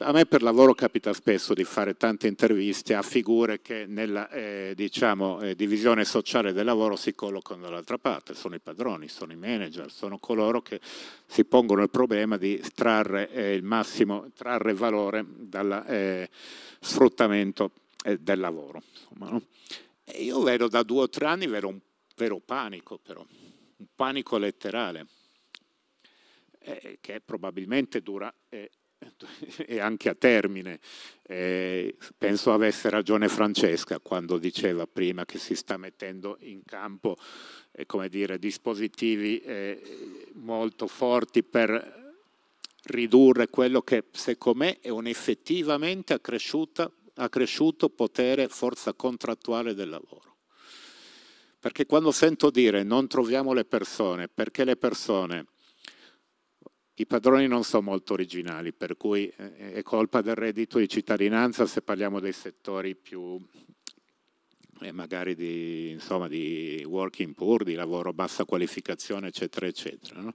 A me per lavoro capita spesso di fare tante interviste a figure che nella eh, diciamo, eh, divisione sociale del lavoro si collocano dall'altra parte, sono i padroni, sono i manager, sono coloro che si pongono il problema di trarre eh, il massimo, trarre valore dal eh, sfruttamento eh, del lavoro. Insomma, no? io vedo da due o tre anni vero, un vero panico però un panico letterale, eh, che probabilmente dura eh, e anche a termine. Eh, penso avesse ragione Francesca quando diceva prima che si sta mettendo in campo eh, dire, dispositivi eh, molto forti per ridurre quello che secondo me è un effettivamente accresciuto potere forza contrattuale del lavoro. Perché quando sento dire non troviamo le persone, perché le persone, i padroni non sono molto originali, per cui eh, è colpa del reddito di cittadinanza se parliamo dei settori più eh, magari di, insomma, di working poor, di lavoro bassa qualificazione, eccetera, eccetera. No?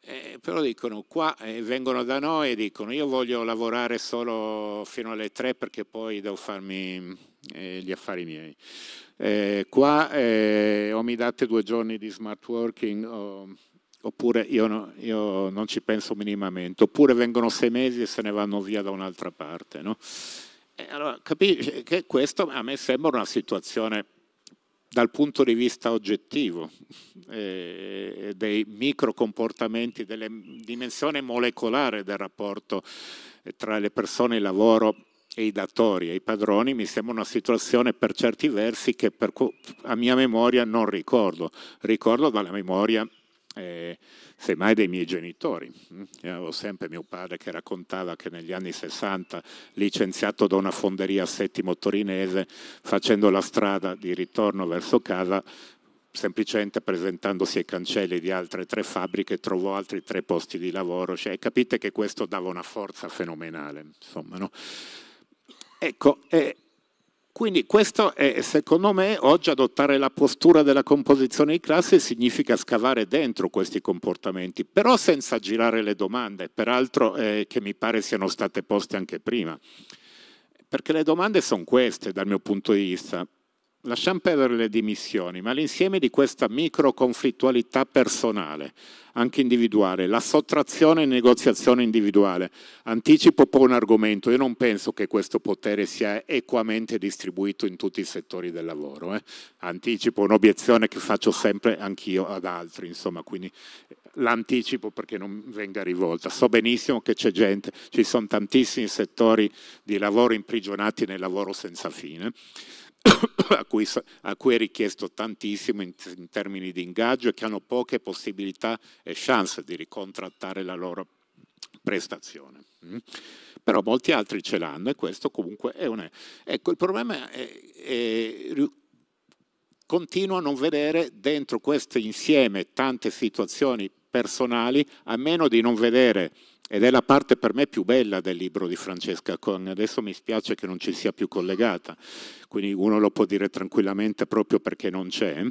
Eh, però dicono qua, eh, vengono da noi e dicono io voglio lavorare solo fino alle tre perché poi devo farmi eh, gli affari miei. Eh, qua eh, o mi date due giorni di smart working o, oppure io, no, io, non ci penso minimamente, oppure vengono sei mesi e se ne vanno via da un'altra parte. No? Eh, allora, capisci che questo a me sembra una situazione dal punto di vista oggettivo eh, eh dei micro comportamenti, della dimensione molecolare del rapporto eh, tra le persone e il lavoro e i datori e i padroni mi sembra una situazione per certi versi che per, a mia memoria non ricordo, ricordo dalla memoria eh, semmai dei miei genitori. Io mm? avevo sempre mio padre che raccontava che negli anni 60, licenziato da una fonderia a Settimo Torinese, facendo la strada di ritorno verso casa, semplicemente presentandosi ai cancelli di altre tre fabbriche trovò altri tre posti di lavoro, cioè capite che questo dava una forza fenomenale, insomma, no? Ecco, eh, quindi questo è, secondo me, oggi adottare la postura della composizione di classe significa scavare dentro questi comportamenti, però senza girare le domande, peraltro eh, che mi pare siano state poste anche prima. Perché le domande sono queste dal mio punto di vista lasciamo perdere le dimissioni, ma l'insieme di questa micro conflittualità personale, anche individuale, la sottrazione e negoziazione individuale. Anticipo poi un argomento, io non penso che questo potere sia equamente distribuito in tutti i settori del lavoro. Eh. Anticipo un'obiezione che faccio sempre anch'io ad altri, insomma, quindi l'anticipo perché non venga rivolta. So benissimo che c'è gente, ci sono tantissimi settori di lavoro imprigionati nel lavoro senza fine a, cui, a cui, è richiesto tantissimo in, in termini di ingaggio e che hanno poche possibilità e chance di ricontrattare la loro prestazione. Mm. Però molti altri ce l'hanno e questo comunque è un... Ecco, il problema è, è continuo a non vedere dentro questo insieme tante situazioni personali, a meno di non vedere, ed è la parte per me più bella del libro di Francesca Cogni, adesso mi spiace che non ci sia più collegata, quindi uno lo può dire tranquillamente proprio perché non c'è,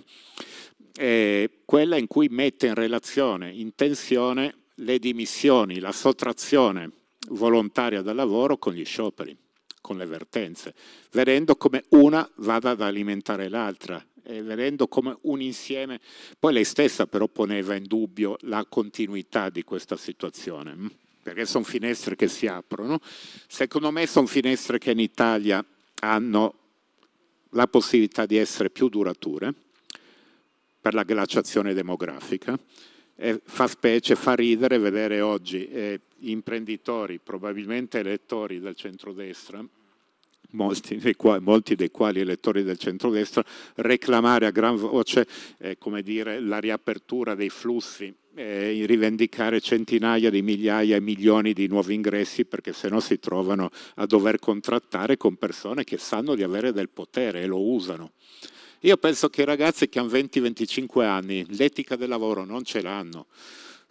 è quella in cui mette in relazione, in tensione, le dimissioni, la sottrazione volontaria dal lavoro con gli scioperi, con le vertenze, vedendo come una vada ad alimentare l'altra e eh, vedendo come un insieme, poi lei stessa però poneva in dubbio la continuità di questa situazione, mm? perché sono finestre che si aprono. Secondo me sono finestre che in Italia hanno la possibilità di essere più durature per la glaciazione demografica. E fa specie, fa ridere vedere oggi eh, imprenditori, probabilmente elettori del centrodestra, molti dei, quali, molti dei quali elettori del centrodestra, reclamare a gran voce eh, dire, la riapertura dei flussi eh, rivendicare centinaia di migliaia e milioni di nuovi ingressi perché se no si trovano a dover contrattare con persone che sanno di avere del potere e lo usano. Io penso che i ragazzi che hanno 20-25 anni l'etica del lavoro non ce l'hanno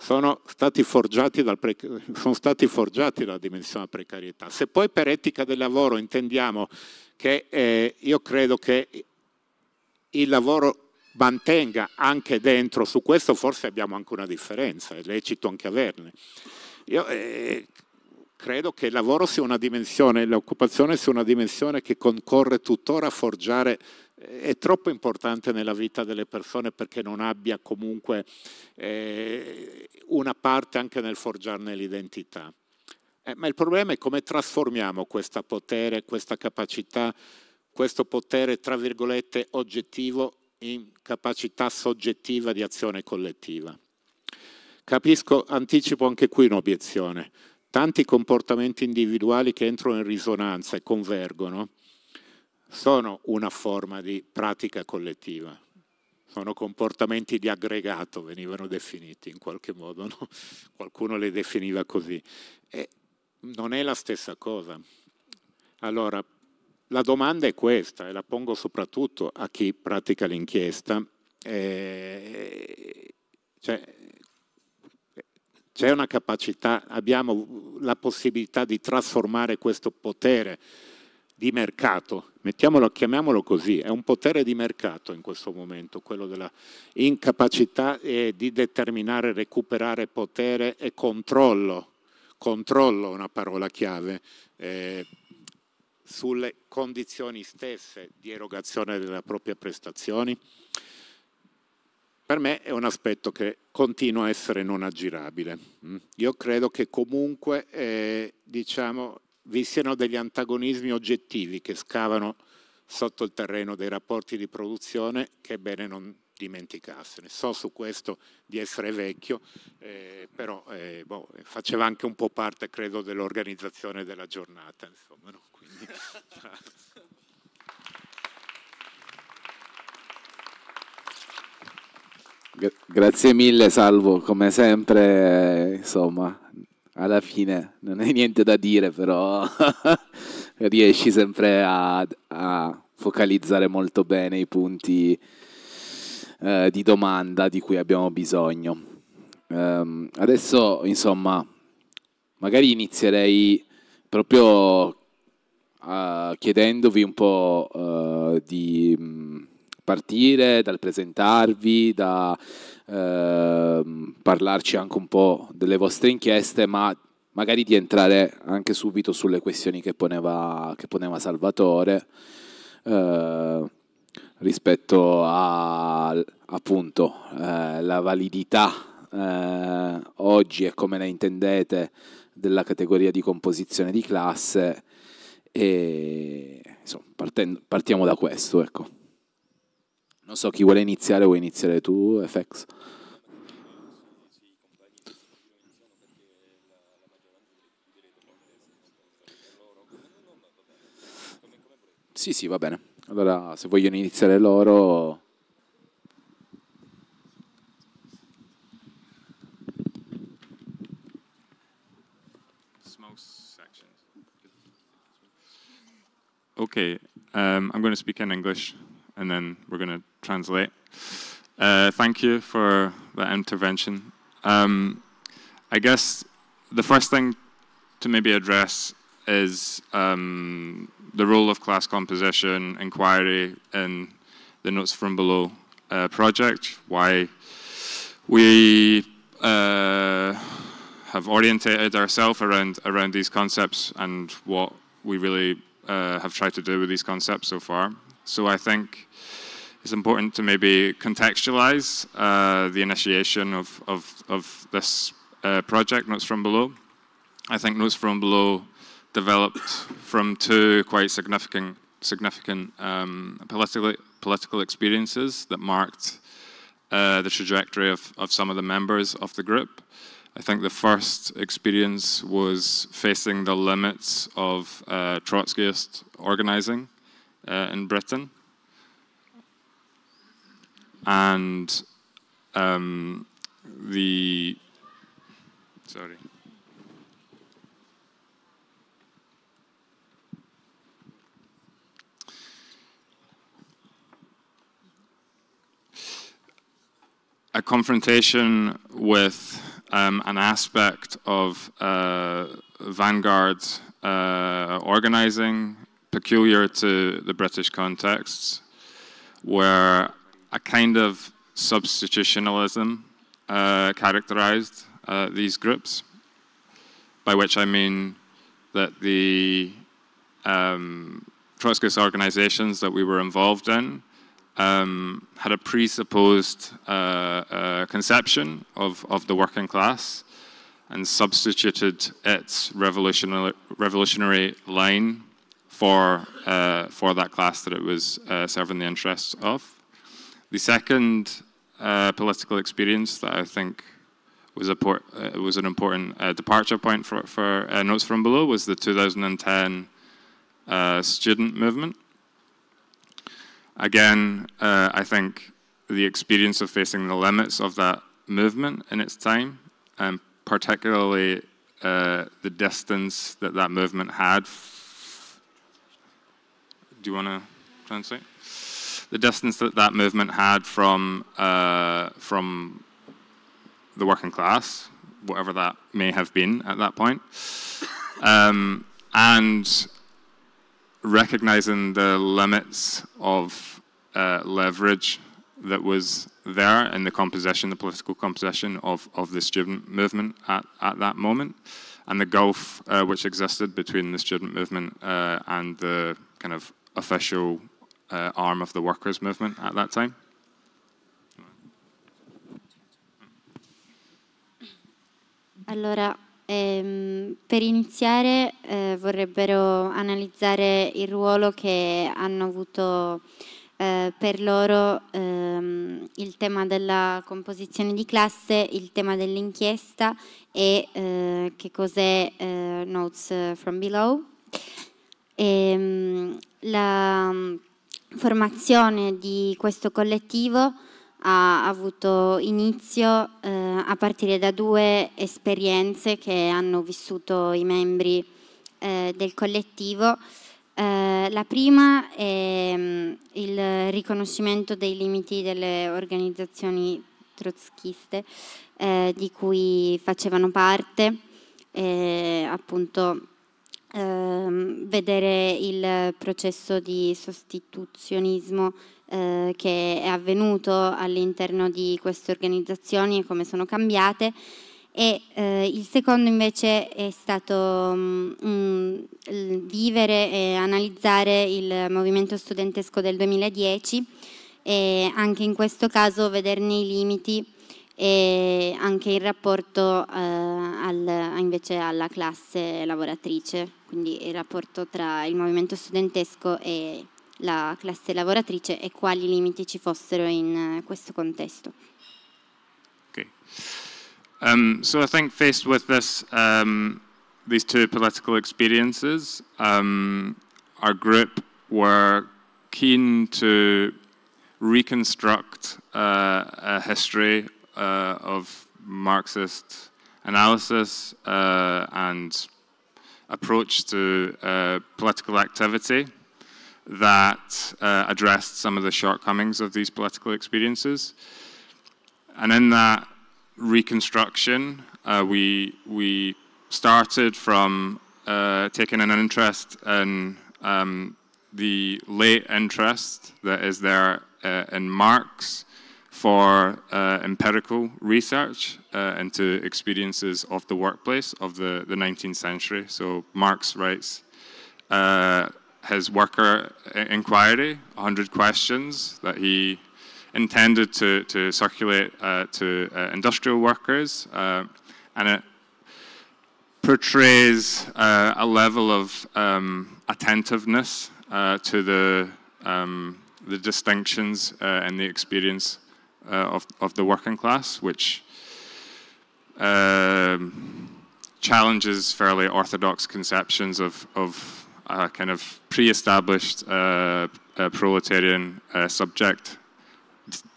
sono stati, forgiati dal pre... sono stati forgiati dalla dimensione della precarietà. Se poi per etica del lavoro intendiamo che eh, io credo che il lavoro mantenga anche dentro, su questo forse abbiamo anche una differenza, è lecito anche averne. Io eh, credo che il lavoro sia una dimensione, l'occupazione sia una dimensione che concorre tuttora a forgiare è troppo importante nella vita delle persone perché non abbia comunque eh, una parte anche nel forgiarne l'identità. Eh, ma il problema è come trasformiamo questo potere, questa capacità, questo potere, tra virgolette, oggettivo in capacità soggettiva di azione collettiva. Capisco, anticipo anche qui un'obiezione. Tanti comportamenti individuali che entrano in risonanza e convergono, sono una forma di pratica collettiva, sono comportamenti di aggregato, venivano definiti in qualche modo, no? qualcuno le definiva così. E non è la stessa cosa. Allora, la domanda è questa, e la pongo soprattutto a chi pratica l'inchiesta. Eh, cioè, c'è una capacità, abbiamo la possibilità di trasformare questo potere di mercato, chiamiamolo così, è un potere di mercato in questo momento, quello della incapacità eh, di determinare, recuperare potere e controllo, controllo è una parola chiave, eh, sulle condizioni stesse di erogazione delle proprie prestazioni. Per me è un aspetto che continua a essere non aggirabile. Io credo che comunque eh, diciamo, vi siano degli antagonismi oggettivi che scavano sotto il terreno dei rapporti di produzione che è bene non dimenticarsene. So su questo di essere vecchio, eh, però eh, boh, faceva anche un po' parte, credo, dell'organizzazione della giornata. Insomma, no? Quindi,
Grazie mille Salvo, come sempre, eh, insomma, alla fine non hai niente da dire, però riesci sempre a, a, focalizzare molto bene i punti eh, di domanda di cui abbiamo bisogno. Um, adesso, insomma, magari inizierei proprio uh, chiedendovi un po' uh, di mm, partire dal presentarvi, da Ehm, parlarci anche un po' delle vostre inchieste, ma magari di entrare anche subito sulle questioni che poneva, che poneva Salvatore eh, rispetto alla eh, validità eh, oggi e come la intendete della categoria di composizione di classe e, insomma, partendo, partiamo da questo ecco. Non so chi vuole iniziare, vuoi iniziare tu, FX? Sì, sì, va bene. Allora, se vogliono iniziare loro...
Okay, um, I'm going to speak in English. and then we're going to translate. Uh, thank you for that intervention. Um, I guess the first thing to maybe address is um, the role of class composition inquiry in the Notes from Below uh, project, why we uh, have orientated ourselves around, around these concepts and what we really uh, have tried to do with these concepts so far. So I think it's important to maybe contextualize uh, the initiation of, of, of this uh, project, Notes from Below. I think Notes from Below developed from two quite significant, significant um, political, political experiences that marked uh, the trajectory of, of some of the members of the group. I think the first experience was facing the limits of uh, Trotskyist organizing uh, in Britain. And um, the, sorry. a confrontation with um, an aspect of uh, vanguard uh, organizing peculiar to the British contexts, where a kind of substitutionalism uh, characterized uh, these groups, by which I mean that the um, Trotskyist organizations that we were involved in um, had a presupposed uh, uh conception of, of the working class and substituted its revolutionary, revolutionary line for, uh, for that class that it was uh, serving the interests of. The second uh, political experience that I think was, a port, uh, was an important uh, departure point for, for uh, Notes from Below was the 2010 student movement. Again, I think the experience of facing the limits of that movement in its time, and particularly the distance that that movement had do you want to translate? The distance that that movement had from uh, from the working class, whatever that may have been at that point, um, and recognizing the limits of uh, leverage that was there in the composition, the political composition of, of the student movement at, at that moment, and the gulf uh, which existed between the student movement uh, and the kind of official uh, arm of the workers' movement at that time.
Allora, ehm, per iniziare eh, vorrebbero analizzare il ruolo che hanno avuto eh, per loro ehm, il tema della composizione di classe, il tema dell'inchiesta e eh, che cos'è eh, Notes from Below. E, ehm, la mm, formazione di questo collettivo ha avuto inizio eh, a partire da due esperienze che hanno vissuto i membri eh, del collettivo. Eh, la prima è mh, mm, il riconoscimento dei limiti delle organizzazioni trotschiste eh, di cui facevano parte, eh, appunto ehm, vedere il processo di sostituzionismo eh, che è avvenuto all'interno di queste organizzazioni e come sono cambiate. E eh, il secondo invece è stato mh, mm, vivere e analizzare il movimento studentesco del 2010 e anche in questo caso vederne i limiti e anche il rapporto eh, al, invece alla classe lavoratrice quindi il rapporto tra il movimento studentesco e la classe lavoratrice e quali limiti ci fossero in eh, questo contesto.
Ok. Um, so I think faced with this, um, these two political experiences, um, our group were keen to reconstruct uh, a history uh, of Marxist analysis uh, and approach to uh, political activity that uh, addressed some of the shortcomings of these political experiences. And in that reconstruction, uh, we, we started from uh, taking an interest in um, the late interest that is there uh, in Marx for uh, empirical research uh, into experiences of the workplace of the, the 19th century. So Marx writes uh, his worker uh, inquiry, 100 questions that he intended to, to circulate uh, to uh, industrial workers. and it portrays a level of um, attentiveness to the, um, the distinctions and the experience uh, of, of the working class, which um, challenges fairly orthodox conceptions of, of a kind of pre-established uh, proletarian uh, subject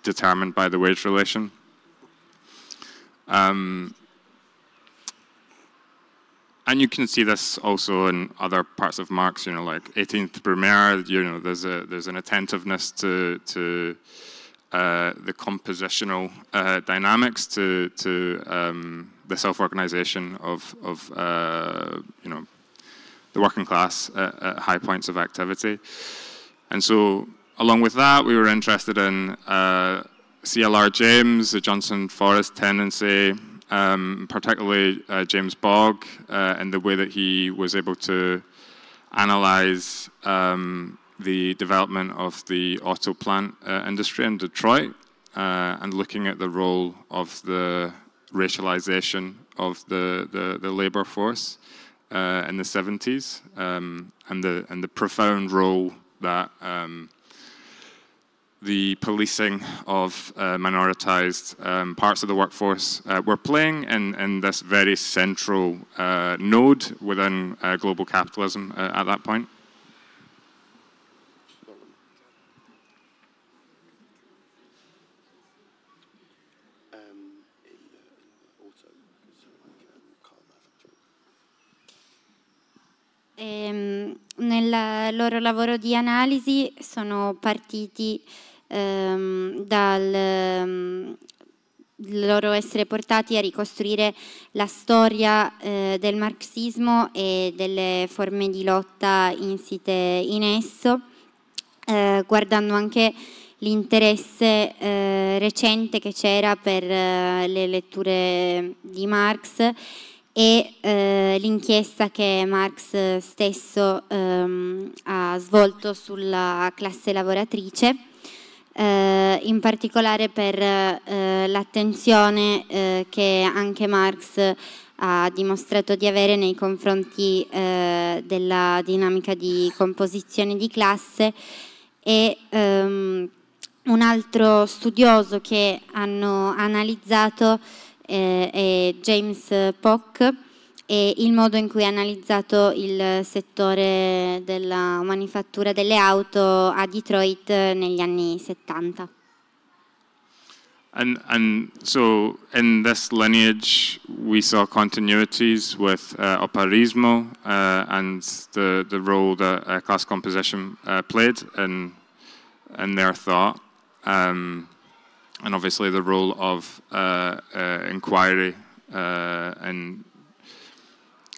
determined by the wage relation. Um, and you can see this also in other parts of Marx, you know, like 18th Brumaire, you know, there's, a, there's an attentiveness to, to uh, the compositional uh, dynamics to, to um, the self-organization of, of uh, you know, the working class at, at, high points of activity. And so along with that, we were interested in uh, CLR James, the Johnson Forest tendency, um, particularly uh, James Bogg and the way that he was able to analyze um, the development of the auto plant uh, industry in Detroit uh, and looking at the role of the racialization of the, the, the labor force uh, in the 70s um, and, the, and the profound role that um, the policing of uh, minoritized um, parts of the workforce uh, were playing in, in this very central uh, node within global capitalism at that point.
E, ehm,
nel loro lavoro di analisi sono partiti ehm, dal ehm, loro essere portati a ricostruire la storia eh, del marxismo e delle forme di lotta insite in esso, eh, guardando anche l'interesse eh, recente che c'era per eh, le letture di Marx e eh, l'inchiesta che Marx stesso ehm, ha svolto sulla classe lavoratrice, eh, in particolare per eh, l'attenzione eh, che anche Marx ha dimostrato di avere nei confronti eh, della dinamica di composizione di classe e ehm, un altro studioso che hanno analizzato eh, e James Pock e il modo in cui ha analizzato il settore della manifattura delle auto a Detroit negli anni 70.
And, and so in this lineage we saw continuities with uh, oparismo uh, and the, the role that uh, class composition uh, played in, in their thought. Um, and obviously the role of uh, uh inquiry uh, and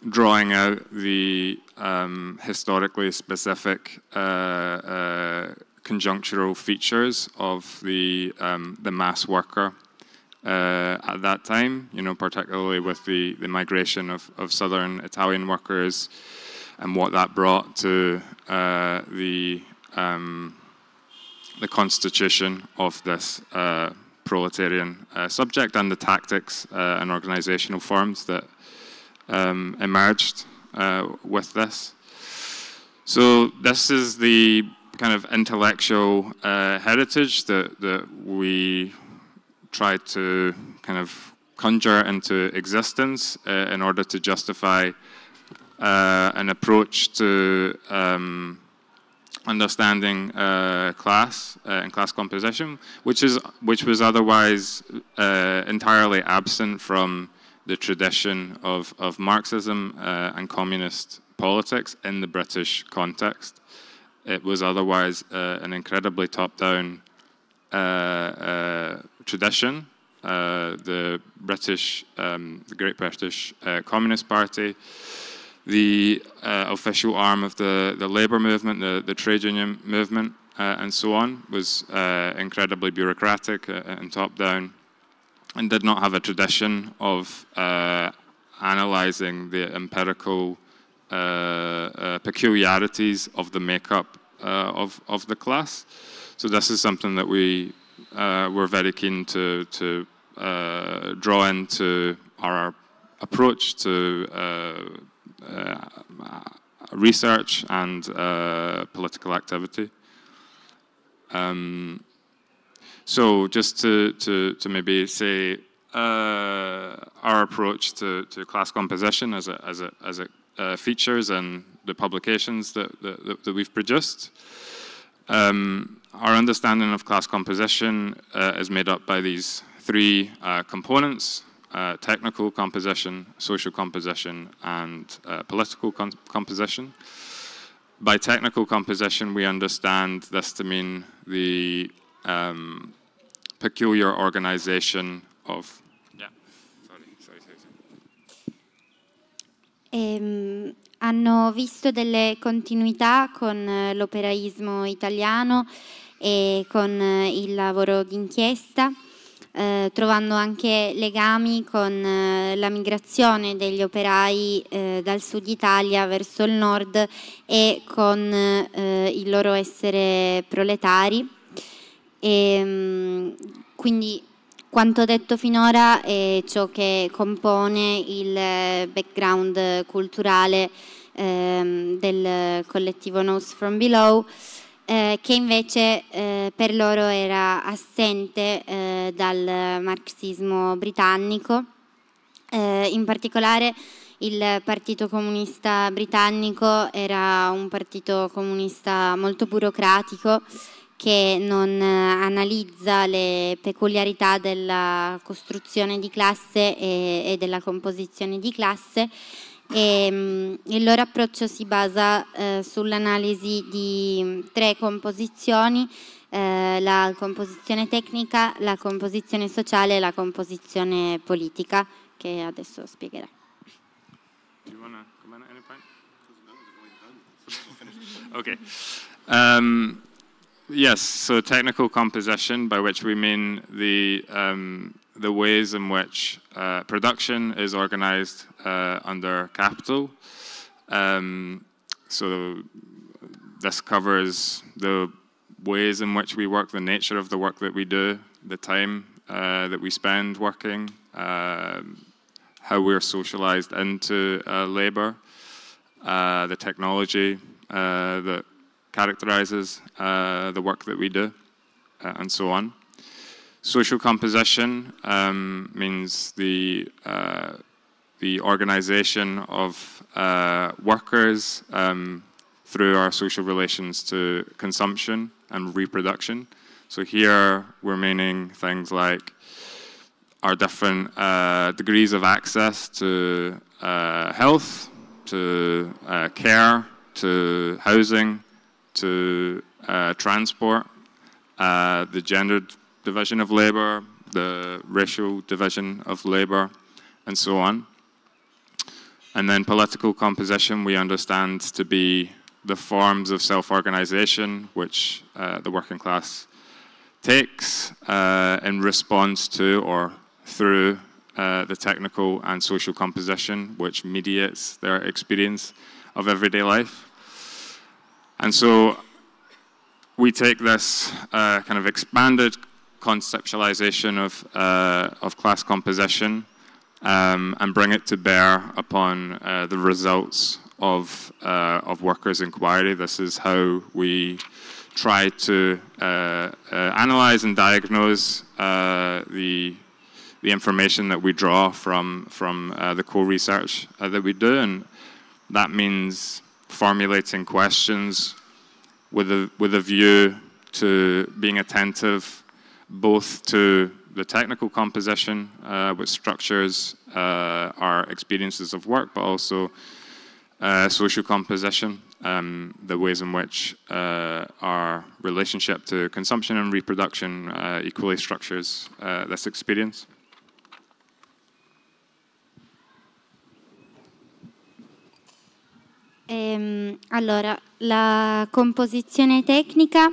drawing out the um, historically specific uh, conjunctural features of the um, the mass worker uh, at that time. You know, particularly with the the migration of of southern Italian workers and what that brought to uh, the um, the constitution of this uh, proletarian uh, subject and the tactics uh, and organizational forms that um, emerged uh, with this. So this is the kind of intellectual uh, heritage that, that we try to kind of conjure into existence in order to justify an approach to um, understanding uh, class uh, and class composition, which is which was otherwise uh, entirely absent from the tradition of of Marxism uh, and communist politics in the British context. It was otherwise uh, an incredibly top-down uh, tradition. the British, um, the Great British Communist Party the uh, official arm of the, the labour movement, the, the trade union movement, uh, and so on, was uh, incredibly bureaucratic uh, uh, and top down, and did not have a tradition of uh, analysing the empirical peculiarities of the makeup of, of the class. So, this is something that we were very keen to, to draw into our approach to uh, research and uh, political activity. Um, so just to, to, to maybe say uh, our approach to, to class composition as it, as it, as it uh, features in the publications that, that, that we've produced. Um, our understanding of class composition uh, is made up by these three uh, components. Uh, technical composition, social composition, and uh, political composition. By technical composition, we understand this to mean the um, peculiar organization of. Yeah, sorry, sorry, sorry. Sorry.
Ehm, hanno visto delle continuità con eh, l'operaismo italiano e con eh, il lavoro d'inchiesta. eh, trovando anche legami con eh, la migrazione degli operai eh, dal sud Italia verso il nord e con eh, il loro essere proletari. E, ehm, quindi quanto detto finora è ciò che compone il eh, background culturale ehm, del collettivo Nose from Below eh, che invece eh, per loro era assente eh, dal marxismo britannico, eh, in particolare il Partito Comunista Britannico era un partito comunista molto burocratico che non eh, analizza le peculiarità della costruzione di classe e, e della composizione di classe, e ehm, il loro approccio si basa eh, sull'analisi di mm, tre composizioni, eh, la composizione tecnica, la composizione sociale e la composizione politica, che adesso spiegherà.
Okay. Um, yes, so technical composition, by which we mean the um, the ways in which uh, production is organized uh, under capital. Um, so this covers the ways in which we work, the nature of the work that we do, the time uh, that we spend working, um, how we're socialized into uh, labor, uh, the technology uh, that characterizes the work that we do, and so on. Social composition um, means the uh, the organization of uh, workers um, through our social relations to consumption and reproduction. So here we're meaning things like our different uh, degrees of access to uh, health, to uh, care, to housing, to uh, transport, the gendered division of labour, the racial division of labour, and so on. And then political composition we understand to be the forms of self-organisation which uh, the working class takes uh, in response to or through uh, the technical and social composition which mediates their experience of everyday life. And so we take this uh, kind of expanded conceptualization of, uh, of class composition um, and bring it to bear upon uh, the results of, uh, of workers' inquiry. This is how we try to uh, uh, analyze and diagnose uh, the, the information that we draw from, from the core research that we do. And that means formulating questions with a, with a view to being attentive both to the technical composition, uh, which structures uh, our experiences of work, but also uh, social composition, um, the ways in which uh, our relationship to consumption and reproduction uh, equally structures uh, this experience.
Ehm, allora, la composizione tecnica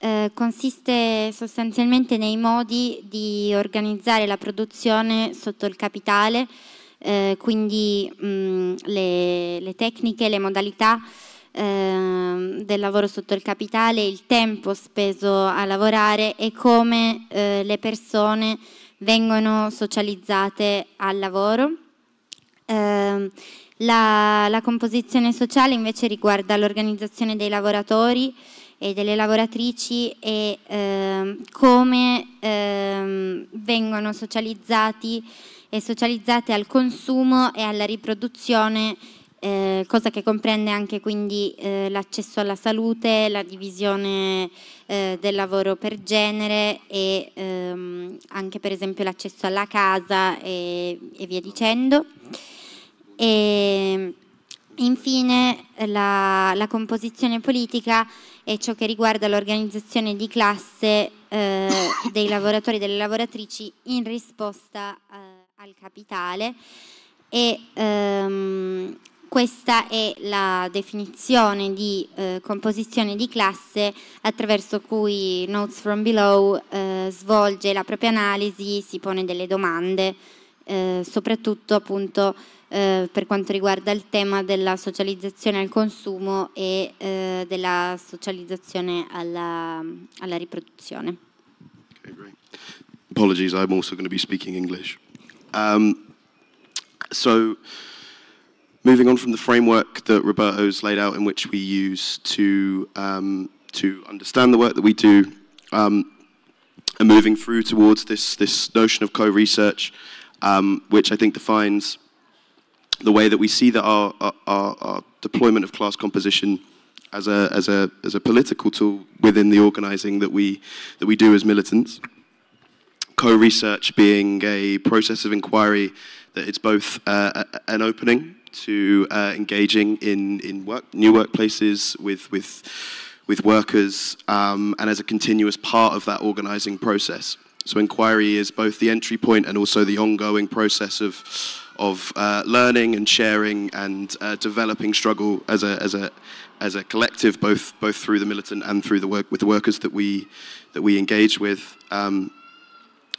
eh, consiste sostanzialmente nei modi di organizzare la produzione sotto il capitale, eh, quindi mh, le, le, tecniche, le modalità ehm, del lavoro sotto il capitale, il tempo speso a lavorare e come eh, le persone vengono socializzate al lavoro. Ehm, la, la composizione sociale invece riguarda l'organizzazione dei lavoratori, e delle lavoratrici e ehm, come ehm, vengono socializzati e socializzate al consumo e alla riproduzione, eh, cosa che comprende anche quindi eh, l'accesso alla salute, la divisione eh, del lavoro per genere e ehm, anche per esempio l'accesso alla casa e, e via dicendo. E, Infine la, la, composizione politica e ciò che riguarda l'organizzazione di classe eh, dei lavoratori e delle lavoratrici in risposta eh, al capitale e ehm, questa è la definizione di eh, composizione di classe attraverso cui Notes from Below eh, svolge la propria analisi, si pone delle domande, eh, soprattutto appunto eh, per quanto riguarda il tema della socializzazione al consumo e eh, della socializzazione alla, alla riproduzione. Okay, great.
Apologies, I'm also going to be speaking English. Um, so, moving on from the framework that Roberto's laid out, in which we use to um, to understand the work that we do, um, and moving through towards this this notion of co-research, um, which I think defines the way that we see that our, our, our deployment of class composition as a, as, a, as a political tool within the organizing that we, that we do as militants. Co-research being a process of inquiry that it's both uh, an opening to uh, engaging in, in work, new workplaces with, with, with workers um, and as a continuous part of that organizing process. So inquiry is both the entry point and also the ongoing process of of uh, learning and sharing and uh, developing struggle as a, as a, as a collective, both, both through the militant and through the work with the workers that we, that we engage with. Um,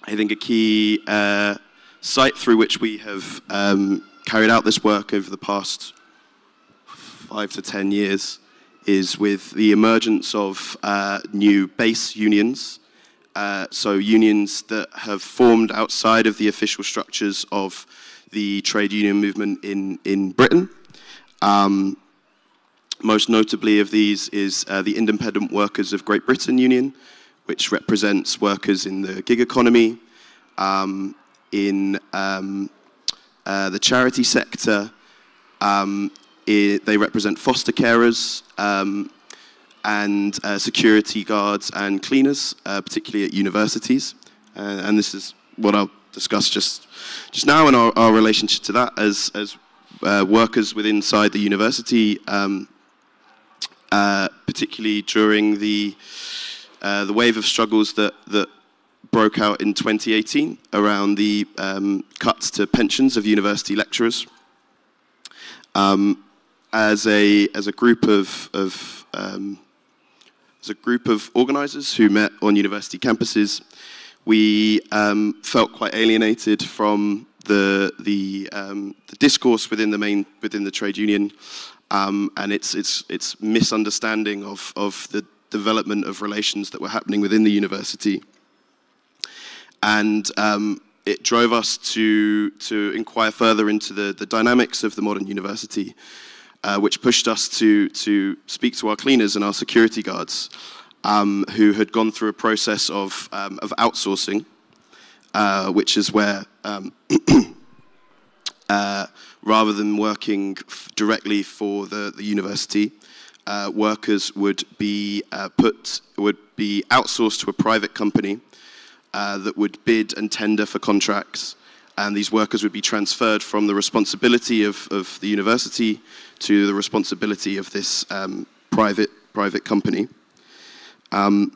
I think a key uh, site through which we have um, carried out this work over the past five to 10 years is with the emergence of uh, new base unions uh, so unions that have formed outside of the official structures of the trade union movement in, in Britain. Um, most notably of these is uh, the Independent Workers of Great Britain Union, which represents workers in the gig economy, um, in um, uh, the charity sector. Um, it, they represent foster carers um, and uh, security guards and cleaners, uh, particularly at universities. Uh, and this is what I'll discussed just just now and our, our relationship to that as as uh, workers within inside the university, um, uh, particularly during the uh, the wave of struggles that that broke out in 2018 around the um, cuts to pensions of university lecturers. Um, as a as a group of of um, as a group of organisers who met on university campuses we um, felt quite alienated from the, the, um, the, discourse within the, main, within the trade union um, and its, its, its misunderstanding of, of the development of relations that were happening within the university. And um, it drove us to, to inquire further into the, the dynamics of the modern university, uh, which pushed us to, to speak to our cleaners and our security guards um, who had gone through a process of, um, of outsourcing, uh, which is where um, uh, rather than working directly for the, the university, uh, workers would be uh, put would be outsourced to a private company uh, that would bid and tender for contracts and these workers would be transferred from the responsibility of, of the university to the responsibility of this um, private, private company. Um,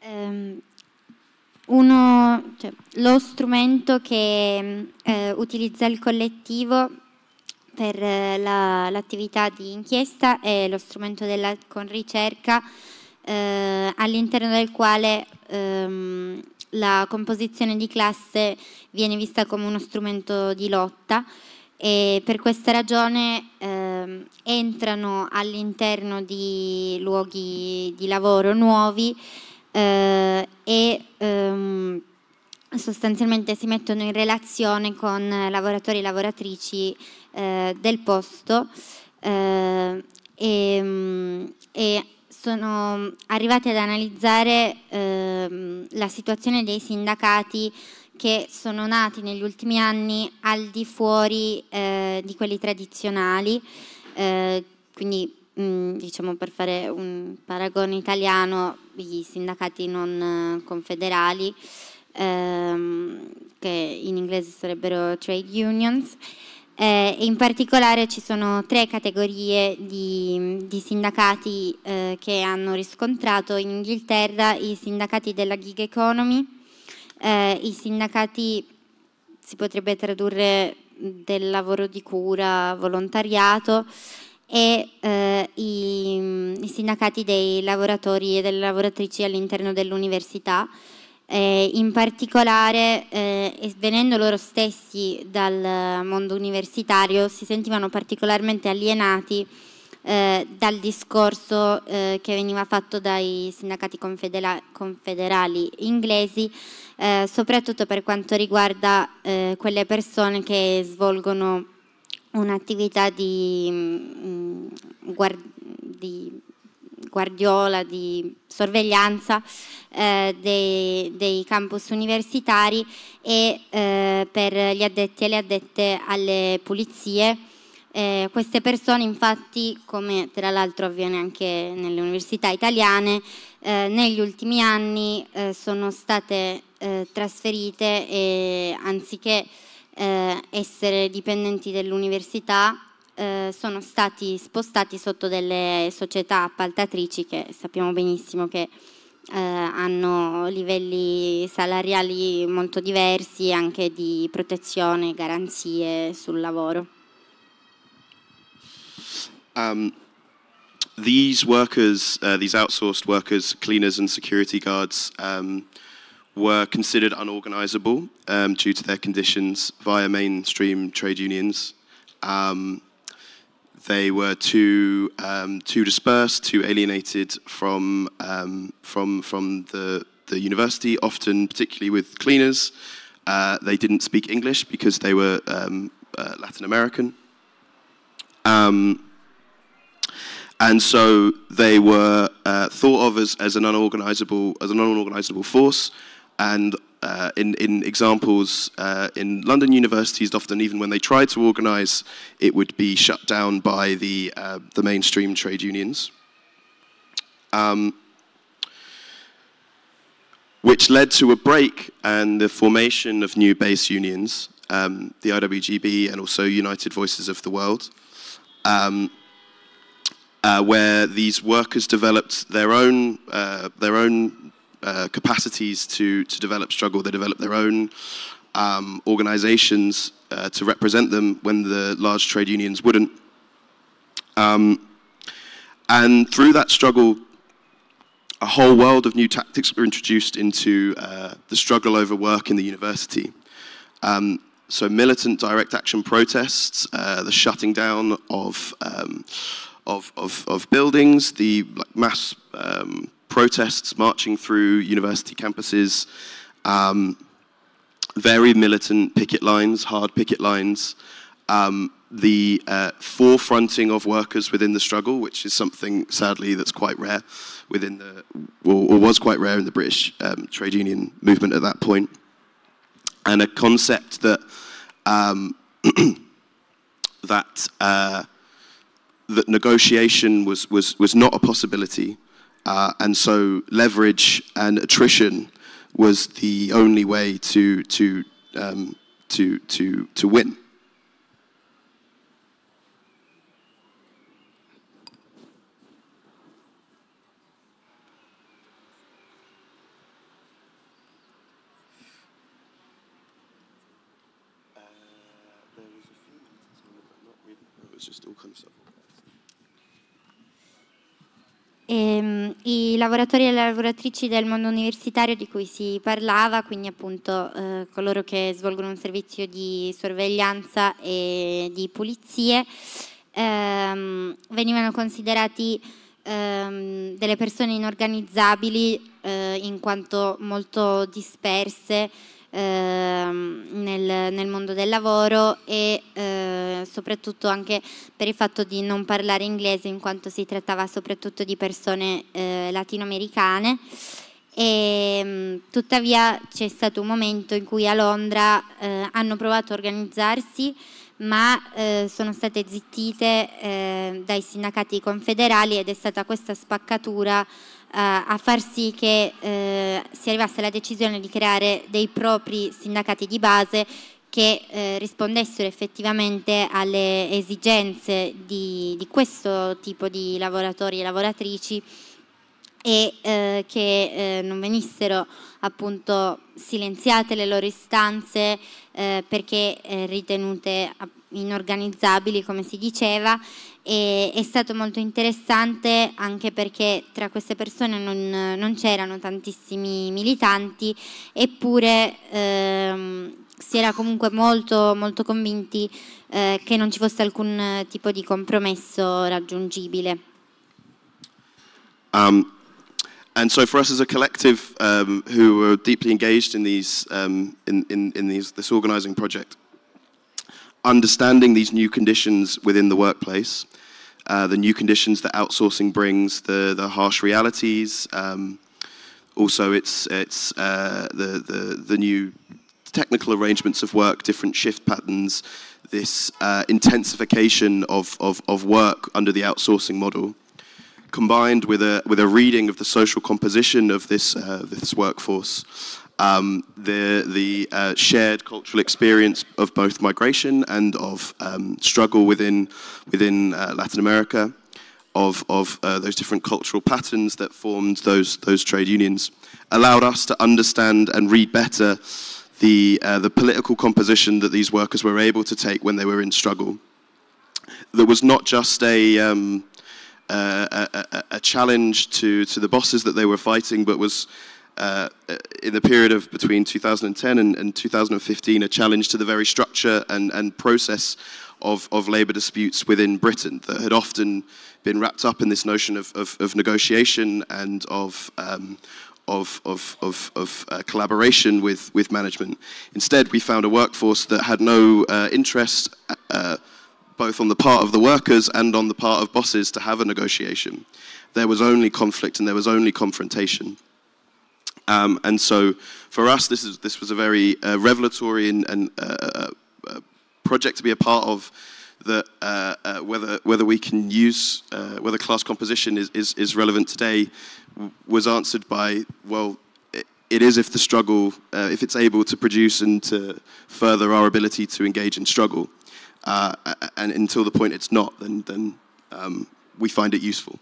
ehm, uno, cioè, lo strumento che eh, utilizza il collettivo per eh, l'attività di inchiesta è lo strumento della, con ricerca eh, all'interno del quale ehm, la composizione di classe viene vista come uno strumento di lotta e per questa ragione eh, entrano all'interno di luoghi di lavoro nuovi eh, e ehm, sostanzialmente si mettono in relazione con lavoratori e lavoratrici eh, del posto e, eh, ehm, e, sono arrivati ad analizzare ehm, la situazione dei sindacati che sono nati negli ultimi anni al di fuori eh, di quelli tradizionali, eh, quindi mh, mm, diciamo per fare un paragone italiano, i sindacati non eh, confederali, ehm, che in inglese sarebbero trade unions, eh, in particolare ci sono tre categorie di, di sindacati eh, che hanno riscontrato in Inghilterra i sindacati della gig economy, eh, i sindacati si potrebbe tradurre mm, del lavoro di cura, volontariato e eh, i, mm, i, sindacati dei lavoratori e delle lavoratrici all'interno dell'università. Eh, in particolare, eh, venendo loro stessi dal mondo universitario, si sentivano particolarmente alienati eh, dal discorso eh, che veniva fatto dai sindacati confederali inglesi, eh, soprattutto per quanto riguarda eh, quelle persone che svolgono un'attività di, mh, mm, guard di guardiola, di sorveglianza eh, dei, dei, campus universitari e eh, per gli addetti e le addette alle pulizie eh, queste persone infatti, come tra l'altro avviene anche nelle università italiane, eh, negli ultimi anni eh, sono state eh, trasferite e anziché eh, essere dipendenti dell'università eh, sono stati spostati sotto delle società appaltatrici che sappiamo benissimo che eh, hanno livelli salariali molto diversi anche di protezione e garanzie sul lavoro.
Um, these workers, uh, these outsourced workers, cleaners and security guards, um, were considered unorganizable um, due to their conditions via mainstream trade unions. Um, they were too um, too dispersed, too alienated from um, from from the the university. Often, particularly with cleaners, uh, they didn't speak English because they were uh, Latin American. Um, and so they were uh, thought of as, as an unorganizable as an unorganizable force. And uh, in, in examples uh, in London universities, often even when they tried to organize, it would be shut down by the, uh, the mainstream trade unions. Um, which led to a break and the formation of new base unions, um, the IWGB and also United Voices of the World. Um, uh, where these workers developed their own, uh, their own uh, capacities to, to develop struggle. They developed their own um, organizations uh, to represent them when the large trade unions wouldn't. Um, and through that struggle, a whole world of new tactics were introduced into uh, the struggle over work in the university. Um, so militant direct action protests, uh, the shutting down of um, of, of, of buildings, the mass um, protests marching through university campuses, um, very militant picket lines, hard picket lines, um, the uh, forefronting of workers within the struggle, which is something sadly that's quite rare within the, or, or was quite rare in the British um, trade union movement at that point, and a concept that um, that uh, that negotiation was, was, was not a possibility. Uh, and so leverage and attrition was the only way to, to, um, to, to, to win.
E, ehm, I lavoratori e le lavoratrici del mondo universitario di cui si parlava, quindi appunto eh, coloro che svolgono un servizio di sorveglianza e di pulizie, ehm, venivano considerati ehm, delle persone inorganizzabili eh, in quanto molto disperse ehm, nel, nel, mondo del lavoro e eh, soprattutto anche per il fatto di non parlare inglese in quanto si trattava soprattutto di persone eh, latinoamericane. E, ehm, tuttavia c'è stato un momento in cui a Londra eh, hanno provato a organizzarsi ma eh, sono state zittite eh, dai sindacati confederali ed è stata questa spaccatura eh, a far sì che eh, si arrivasse alla decisione di creare dei propri sindacati di base che eh, rispondessero effettivamente alle esigenze di, di, questo tipo di lavoratori e lavoratrici e eh, che eh, non venissero appunto silenziate le loro istanze eh, perché ritenute inorganizzabili come si diceva e è stato molto interessante anche perché tra queste persone non, non c'erano tantissimi militanti eppure ehm, si era comunque molto, molto convinti eh, che non ci fosse alcun tipo di compromesso raggiungibile.
Um, and so for us as a collective um, who were deeply engaged in, these, um, in, in, in these, this organizing project, understanding these new conditions within the workplace, uh, the new conditions that outsourcing brings, the, the harsh realities, um, also it's, it's uh, the, the, the new technical arrangements of work, different shift patterns, this uh, intensification of, of, of work under the outsourcing model, combined with a, with a reading of the social composition of this, uh, this workforce, um, the, the uh, shared cultural experience of both migration and of um, struggle within, within uh, Latin America, of, of uh, those different cultural patterns that formed those, those trade unions, allowed us to understand and read better the, uh, the political composition that these workers were able to take when they were in struggle. There was not just a... Um, uh, a, a, challenge to, to the bosses that they were fighting, but was uh, in the period of between 2010 and, and, 2015, a challenge to the very structure and, and process of, of labour disputes within Britain that had often been wrapped up in this notion of, of, of negotiation and of, um, of, of, of, of uh, collaboration with, with management. Instead, we found a workforce that had no uh, interest, uh, both on the part of the workers and on the part of bosses, to have a negotiation. There was only conflict and there was only confrontation. Um, and so for us, this, is, this was a very uh, revelatory and, and uh, uh, uh project to be a part of. That uh, uh, whether whether we can use whether class composition is, is, is relevant today was answered by well it is if the struggle, uh, if it's able to produce and to further our ability to engage in struggle. Uh, and until the point it's not, then, then um, we find it useful.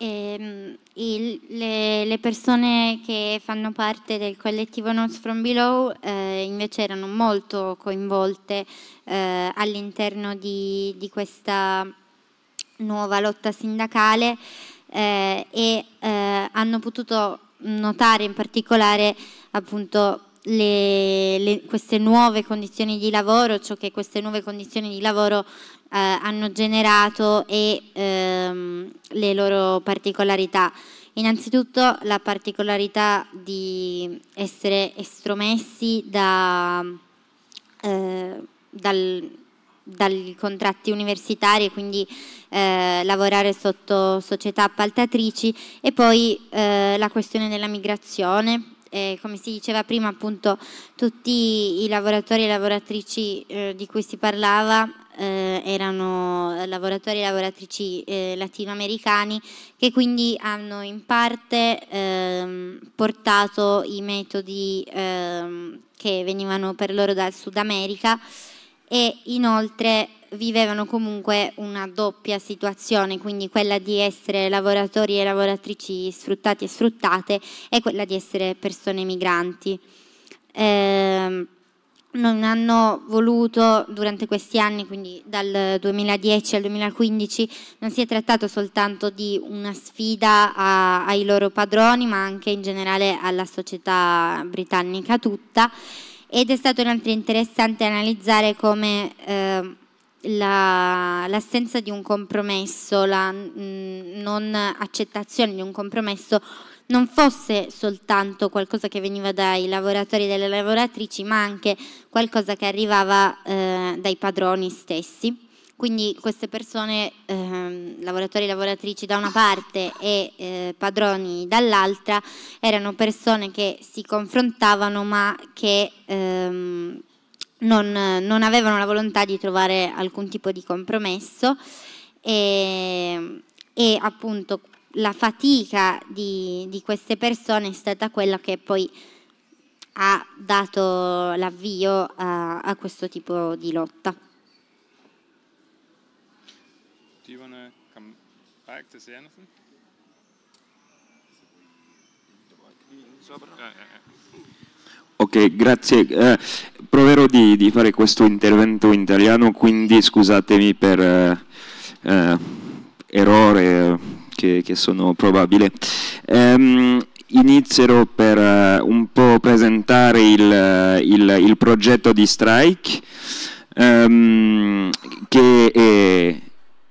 E, ehm, e le, le, persone che fanno parte del collettivo Notes from Below eh, invece erano molto coinvolte eh, all'interno di, di, questa nuova lotta sindacale eh, e eh, hanno potuto notare in particolare appunto le, le, queste nuove condizioni di lavoro, ciò che queste nuove condizioni di lavoro eh, hanno generato e ehm, le loro particolarità. Innanzitutto la particolarità di essere estromessi da, eh, dal, dai contratti universitari e quindi eh, lavorare sotto società appaltatrici e poi eh, la questione della migrazione eh, come si diceva prima appunto tutti i lavoratori e lavoratrici eh, di cui si parlava eh, erano lavoratori e lavoratrici eh, latinoamericani che quindi hanno in parte ehm, portato i metodi ehm, che venivano per loro dal Sud America e inoltre vivevano comunque una doppia situazione, quindi quella di essere lavoratori e lavoratrici sfruttati e sfruttate e quella di essere persone migranti. Eh, non hanno voluto durante questi anni, quindi dal 2010 al 2015, non si è trattato soltanto di una sfida a, ai loro padroni, ma anche in generale alla società britannica tutta. Ed è stato inoltre interessante analizzare come eh, l'assenza di un compromesso, la mm, non accettazione di un compromesso non fosse soltanto qualcosa che veniva dai lavoratori e dalle lavoratrici, ma anche qualcosa che arrivava eh, dai padroni stessi. Quindi queste persone, eh, lavoratori e lavoratrici da una parte e eh, padroni dall'altra, erano persone che si confrontavano ma che ehm, non, non avevano la volontà di trovare alcun tipo di compromesso e, e appunto la fatica di, di, queste persone è stata quella che poi ha dato l'avvio a, a, questo tipo di lotta.
Do you want to come back to say anything?
Ok, grazie. Uh, proverò di, di, fare questo intervento in italiano, quindi scusatemi per eh, eh, errore che, che, sono probabile. Ehm, inizierò per eh, un po' presentare il, il, il progetto di Strike, ehm, che è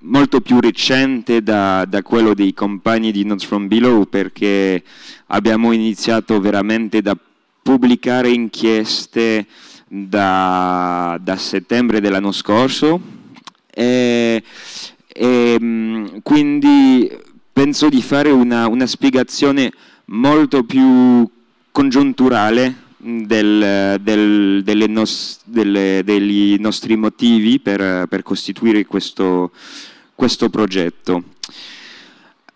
molto più recente da, da, quello dei compagni di Notes from Below perché abbiamo iniziato veramente da pubblicare inchieste da, da settembre dell'anno scorso e, e, mm, quindi penso di fare una, una spiegazione molto più congiunturale del, del, delle nos, delle, degli nostri motivi per, per costituire questo, questo progetto.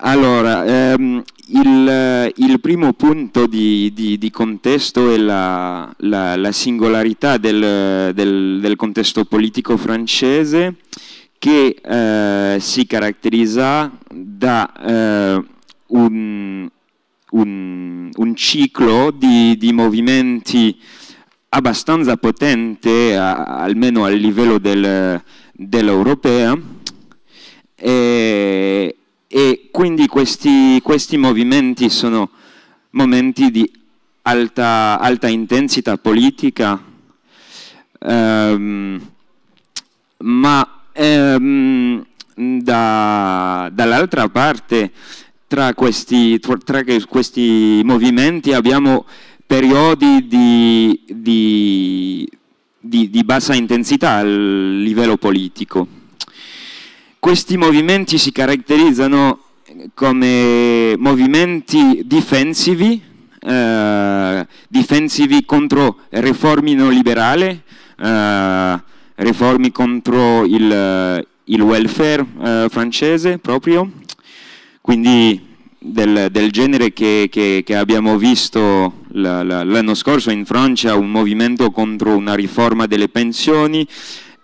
Allora, ehm, il, il, primo punto di, di, di contesto è la, la, la singolarità del, del, del, contesto politico francese che eh, si caratterizza da eh, un, un, un, ciclo di, di movimenti abbastanza potente, a, almeno a livello del, dell'europea, e, e quindi questi, questi movimenti sono momenti di alta, alta intensità politica, ehm, ma ehm, da, dall'altra parte tra questi, tra questi, movimenti abbiamo periodi di, di, di, di bassa intensità a livello politico. Questi movimenti si caratterizzano eh, come movimenti difensivi, eh, difensivi contro riforme neoliberali, eh, riforme contro il, il welfare eh, francese proprio, quindi del, del genere che, che, che, abbiamo visto l'anno scorso in Francia, un movimento contro una riforma delle pensioni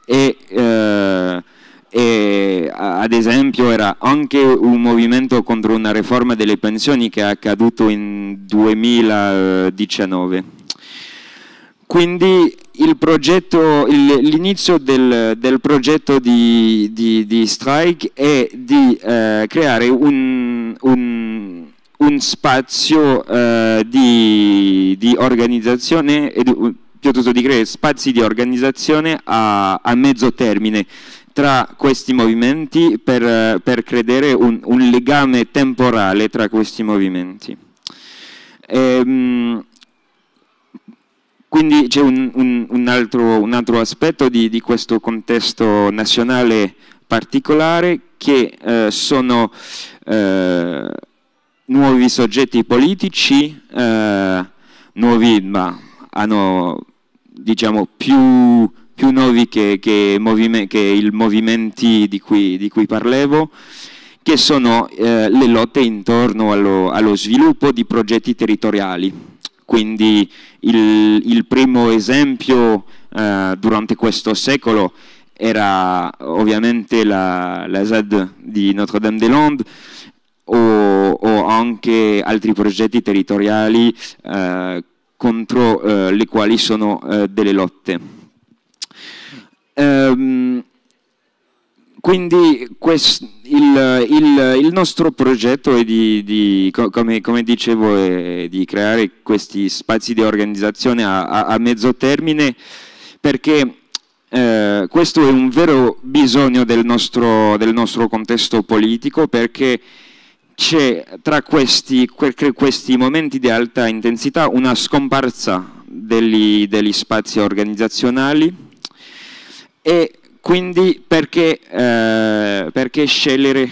e eh, e ad esempio era anche un movimento contro una riforma delle pensioni che è accaduto in 2019. Quindi l'inizio del, del, progetto di, di, di, Strike è di eh, creare un, un, un spazio eh, di, di, organizzazione, piuttosto di creare spazi di organizzazione a, a mezzo termine tra questi movimenti per, per credere un, un, legame temporale tra questi movimenti. Ehm, quindi c'è un, un, un, altro, aspetto di, di, questo contesto nazionale particolare che eh, sono eh, nuovi soggetti politici, eh, nuovi ma hanno diciamo più più nuovi che, che, che i movimenti di cui, di cui, parlevo, che sono eh, le lotte intorno allo, allo, sviluppo di progetti territoriali. Quindi il, il primo esempio eh, durante questo secolo era ovviamente la, la ZED di Notre-Dame-des-Landes, o, o, anche altri progetti territoriali eh, contro eh, le quali sono eh, delle lotte. Ehm, quindi quest, il, il, il, nostro progetto è di, di come, come, dicevo, è di creare questi spazi di organizzazione a, a, a mezzo termine perché eh, questo è un vero bisogno del nostro, del nostro contesto politico perché c'è tra questi, questi, momenti di alta intensità una scomparsa degli, degli spazi organizzazionali e quindi perché, eh, perché scegliere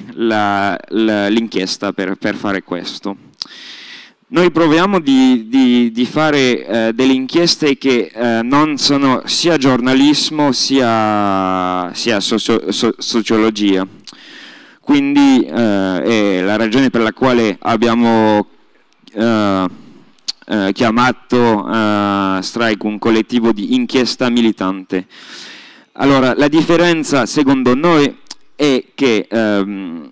l'inchiesta per, per, fare questo? Noi proviamo di, di, di fare eh, delle inchieste che eh, non sono sia giornalismo sia, sia socio, so, sociologia. Quindi eh, è la ragione per la quale abbiamo eh, eh, chiamato Strike un collettivo di inchiesta militante. Allora, la differenza secondo noi è che ehm,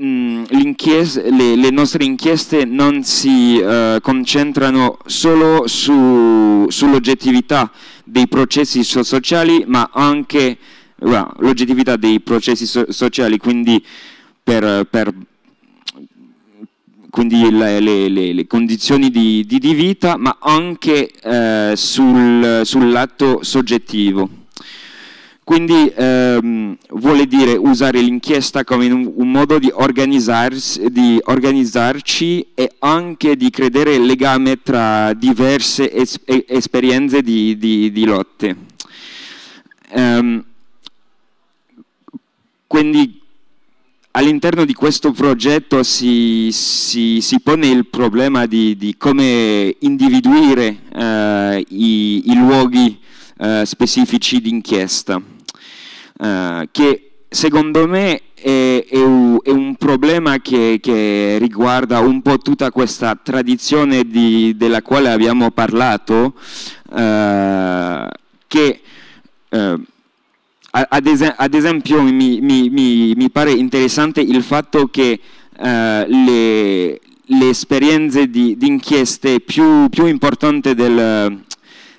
mm, le, le, nostre inchieste non si eh, concentrano solo su, sull'oggettività dei processi sociali, ma anche well, l'oggettività dei processi so sociali, quindi, per, per, quindi le, le, le, condizioni di, di, di, vita, ma anche eh, sul, sul lato soggettivo. Quindi ehm, vuole dire usare l'inchiesta come un, un modo di, di organizzarci e anche di credere il legame tra diverse es esperienze di, di, di lotte. Ehm, quindi all'interno di questo progetto si, si, si, pone il problema di, di come individuare eh, i, i, luoghi eh, specifici inchiesta. Eh, che secondo me è, è, un problema che, che, riguarda un po' tutta questa tradizione di, della quale abbiamo parlato, eh, che eh, ad, es ad, esempio mi, mi, mi, mi, pare interessante il fatto che eh, le, le, esperienze di, di inchieste più, più importanti del,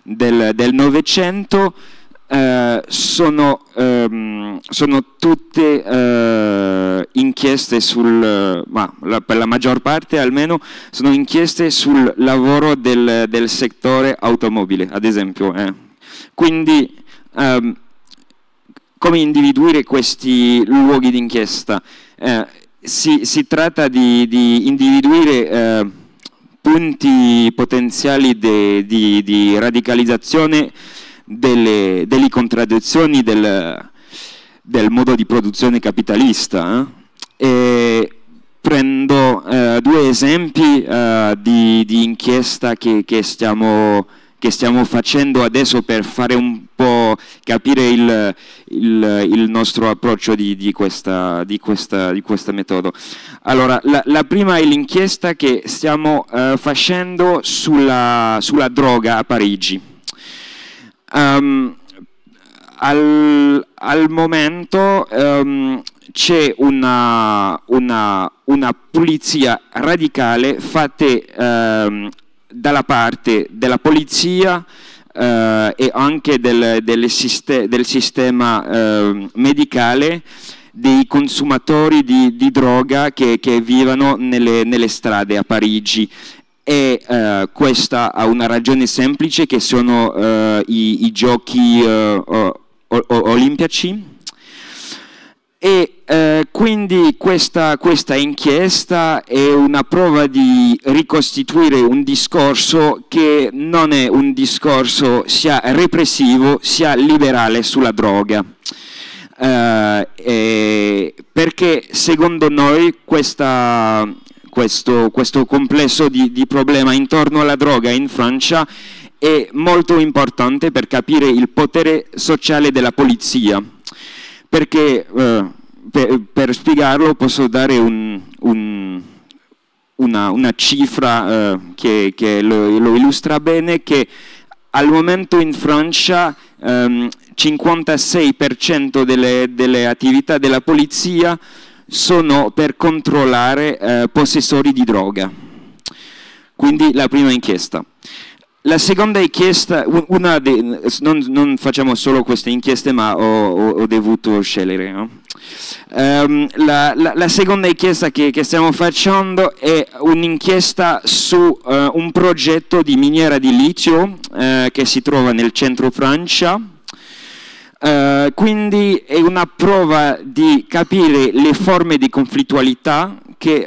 del, del Novecento eh, sono, ehm, sono, tutte eh, inchieste sul, ma la, per la maggior parte almeno, sono inchieste sul lavoro del, del settore automobile, ad esempio. Eh. Quindi ehm, come individuare questi luoghi d'inchiesta? Eh, si, si, tratta di, di individuare eh, punti potenziali di, di radicalizzazione delle, delle contraddizioni del, del, modo di produzione capitalista. Eh? prendo eh, due esempi eh, di, di, inchiesta che, che, stiamo, che, stiamo, facendo adesso per fare un po' capire il, il, il nostro approccio di, di, questa, di, questa, di questo metodo. Allora, la, la prima è l'inchiesta che stiamo eh, facendo sulla, sulla droga a Parigi. Um, al, al, momento um, c'è una, una, una, pulizia radicale fatta um, dalla parte della polizia uh, e anche del, del, siste, del sistema uh, medicale dei consumatori di, di droga che, che vivono nelle, nelle, strade a Parigi e eh, questa ha una ragione semplice che sono eh, i, i, giochi eh, o, o, olimpiaci e eh, quindi questa, questa, inchiesta è una prova di ricostituire un discorso che non è un discorso sia repressivo sia liberale sulla droga. Eh, perché secondo noi questa, questo, questo complesso di, di problema intorno alla droga in Francia è molto importante per capire il potere sociale della polizia, perché eh, per, per, spiegarlo posso dare un, un, una, una, cifra eh, che, che lo, lo, illustra bene, che al momento in Francia ehm, 56% delle, delle attività della polizia sono per controllare eh, possessori di droga. Quindi la prima inchiesta. La seconda inchiesta, de, non, non, facciamo solo queste inchieste, ma ho, ho, ho dovuto scegliere. No? Um, la, la, la, seconda inchiesta che, che, stiamo facendo è un'inchiesta su uh, un progetto di miniera di litio uh, che si trova nel centro Francia eh, quindi è una prova di capire le forme di conflittualità che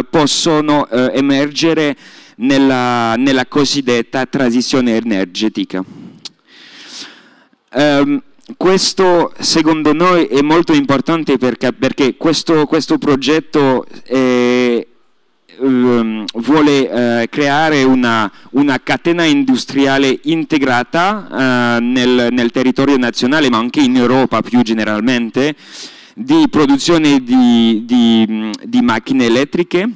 uh, possono uh, emergere nella, nella, cosiddetta transizione energetica. Um, questo secondo noi è molto importante perché, perché questo, questo, progetto è, eh, vuole eh, creare una, una, catena industriale integrata eh, nel, nel, territorio nazionale ma anche in Europa più generalmente di produzione di, di, di macchine elettriche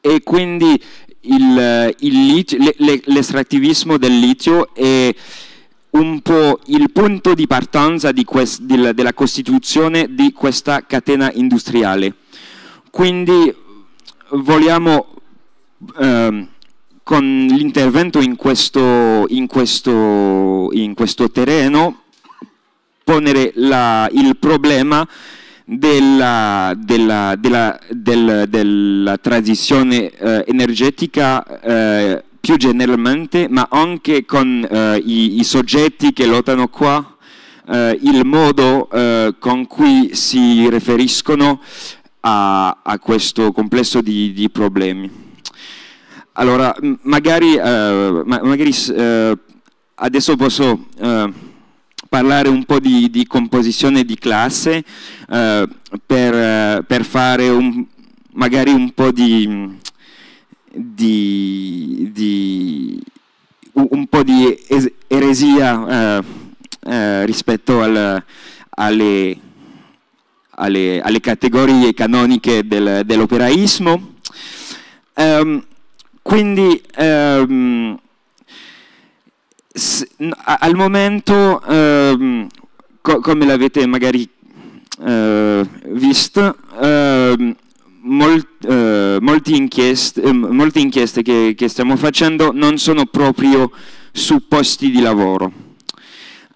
e quindi eh, l'estrattivismo del litio è un po' il punto di partenza di quest, di, della costituzione di questa catena industriale. Quindi vogliamo ehm, con l'intervento in questo, in, questo, in questo, terreno ponere la, il problema della, della, della, della, della transizione eh, energetica eh, più generalmente, ma anche con eh, i, i, soggetti che lottano qua, eh, il modo eh, con cui si riferiscono a, a questo complesso di, di problemi. Allora, magari, eh, magari eh, adesso posso eh, parlare un po' di, di composizione di classe eh, per, eh, per, fare un, magari un po' di, di, di un po' di eresia eh, rispetto al, alle, alle, alle categorie canoniche del, dell'operaismo. Um, quindi um, al momento, um, co come l'avete magari uh, eh, visto, uh, Mol, eh, inchieste, eh, molte inchieste che, che, stiamo facendo non sono proprio su posti di lavoro,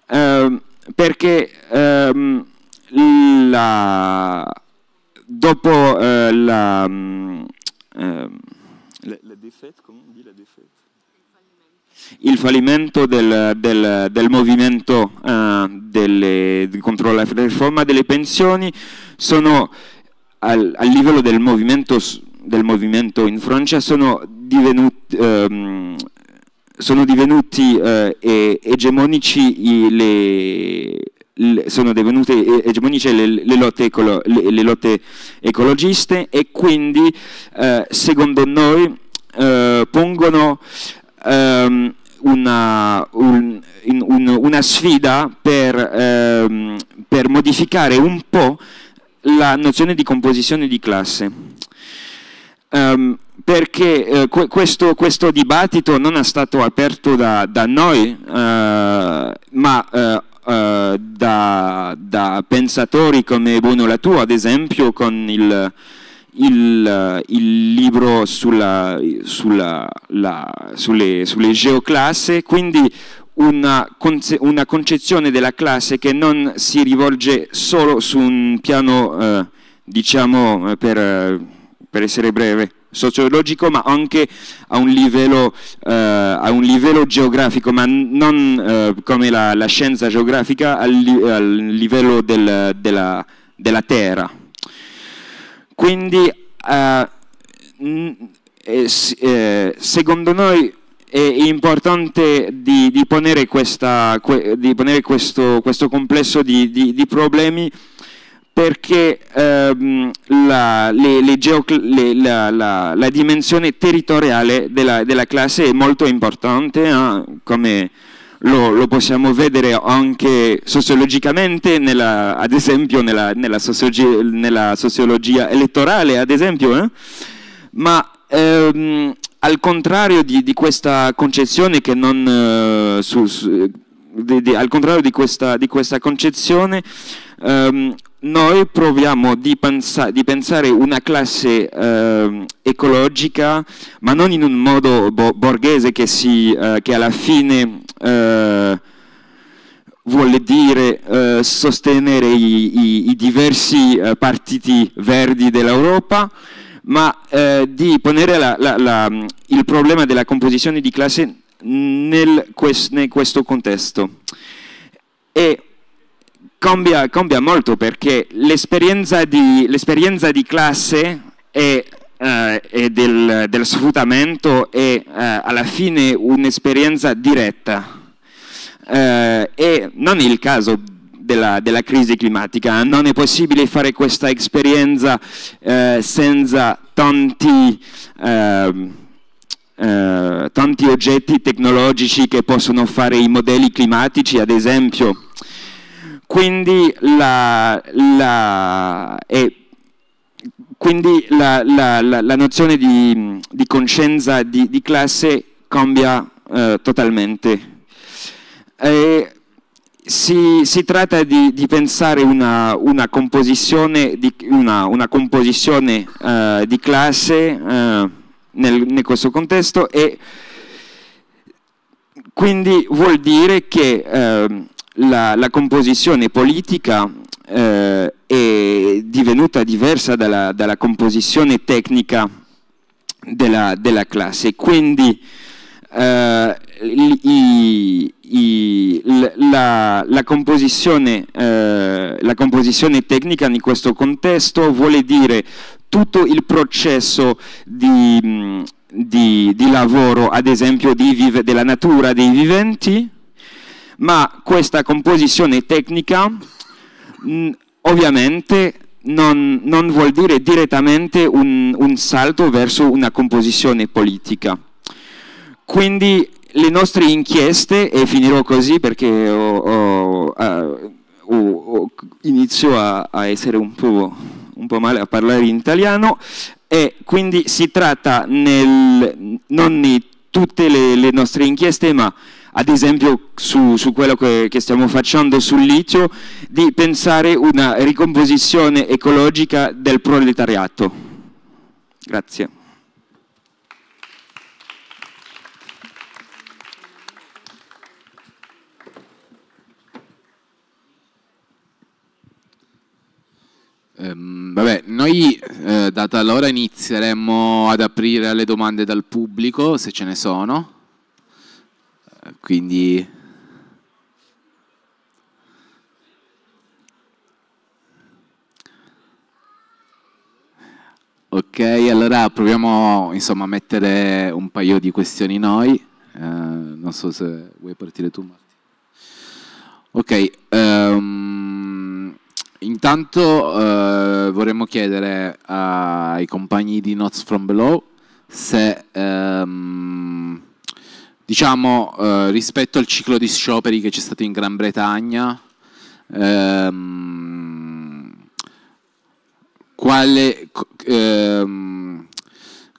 eh, perché ehm, la, dopo eh, la... Mm, eh, le, le défaite, come on la défaite? il fallimento del, del, del movimento eh, delle, contro la riforma delle pensioni sono al, al livello del movimento, del movimento, in Francia sono divenuti, ehm, sono divenuti eh, egemonici i, le, sono divenute egemoniche le, le, lotte, ecolo, le, le lotte, ecologiste e quindi eh, secondo noi eh, pongono ehm, una, un, un, una, sfida per, ehm, per modificare un po' la nozione di composizione di classe. Um, perché eh, que questo, questo, dibattito non è stato aperto da, da noi, eh, ma eh, eh, da, da, pensatori come Bruno Latour, ad esempio, con il, il, il libro sulla, sulla, la, sulle, sulle geoclasse, quindi una, conce una, concezione della classe che non si rivolge solo su un piano, eh, diciamo, eh, per, per essere breve, sociologico ma anche a un livello, eh, a un livello geografico, ma non eh, come la, la, scienza geografica, al, li, al livello del, della, della, Terra. Quindi eh, eh, eh secondo noi è importante di, di, ponere, questa, di ponere, questo, questo complesso di, di problemi perché ehm, la, le, le le, la, la, la, dimensione territoriale della, della, classe è molto importante, eh? come lo, lo, possiamo vedere anche sociologicamente, nella, ad esempio nella, nella, sociologia, nella, sociologia, elettorale, ad esempio, eh? ma ehm, al contrario di, di, questa concezione che non... Eh, su, su, di, di, al contrario di questa, questa concezione, ehm, noi proviamo di, pensa di pensare una classe eh, ecologica, ma non in un modo bo borghese che, si, eh, che, alla fine eh, vuole dire eh, sostenere i, i, i diversi eh, partiti verdi dell'Europa, ma eh, di ponere la, la, la, il problema della composizione di classe nel, quest nel questo contesto. E Cambia, cambia molto perché l'esperienza di, di, classe eh, e, eh, e del, dello sfruttamento è eh, alla fine un'esperienza diretta eh, e non è il caso della, della, crisi climatica. Non è possibile fare questa esperienza eh, senza tanti, eh, eh, tanti, oggetti tecnologici che possono fare i modelli climatici, ad esempio quindi, la, la, eh, quindi la, la, nozione di, di coscienza di, di, classe cambia eh, totalmente. Eh, si, si, tratta di, di pensare una, una, composizione di, una, una composizione, eh, di classe eh, nel, in questo contesto e quindi vuol dire che eh, la, la composizione politica eh, è divenuta diversa dalla, dalla composizione tecnica della, della classe, quindi eh, i, i, la, la, composizione, eh, la composizione tecnica in questo contesto vuole dire tutto il processo di, di, di lavoro, ad esempio di vive, della natura dei viventi, ma questa composizione tecnica mh, mm, ovviamente non, non, vuol dire direttamente un, un salto verso una composizione politica. Quindi le nostre inchieste, e finirò così perché ho, ho, eh, ho, inizio a, a, essere un po', un po' male a parlare in italiano, e quindi si tratta nel, non di tutte le, le nostre inchieste, ma ad esempio su, su quello che, che, stiamo facendo sul litio, di pensare una ricomposizione ecologica del proletariato. Grazie.
Um, vabbè, noi eh, data l'ora inizieremo ad aprire alle domande dal pubblico, se ce ne sono. Quindi... Ok, allora proviamo insomma a mettere un paio di questioni noi. Eh, non so se vuoi partire tu, Marti. Ok, um, intanto uh, vorremmo chiedere ai compagni di Notes from Below se um, diciamo eh, rispetto al ciclo di scioperi che c'è stato in Gran Bretagna, ehm, quale, ehm,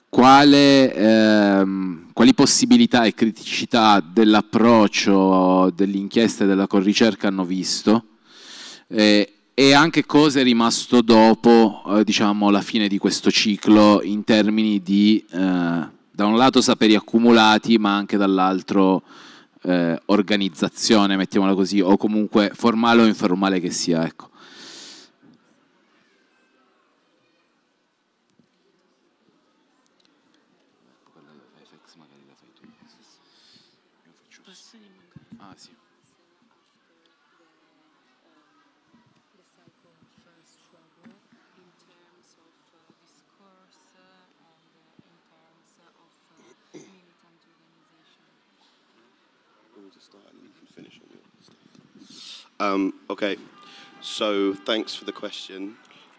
quale, ehm, quali possibilità e criticità dell'approccio dell'inchiesta e della ricerca hanno visto eh, e anche cosa è rimasto dopo eh, diciamo, la fine di questo ciclo in termini di eh, da un lato saperi accumulati, ma anche dall'altro eh, organizzazione, mettiamola così, o comunque formale o informale che sia. Ecco.
Um, okay, so thanks for the question.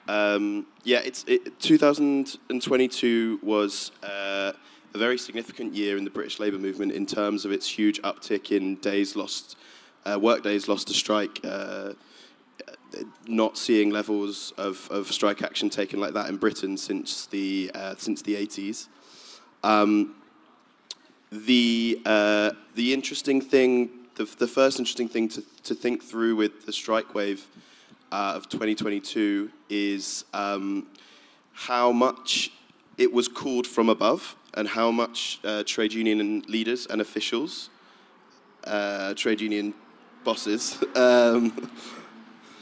Um, yeah, it's it, 2022 was uh, a very significant year in the British labour movement in terms of its huge uptick in days lost, uh, work days lost to strike. Uh, uh not seeing levels of, of strike action taken like that in Britain since the uh, since the 80s. Um, the uh, the interesting thing the, the first interesting thing to, to think through with the strike wave uh, of 2022 is um, how much it was called from above and how much uh, trade union leaders and officials, uh, trade union bosses, um,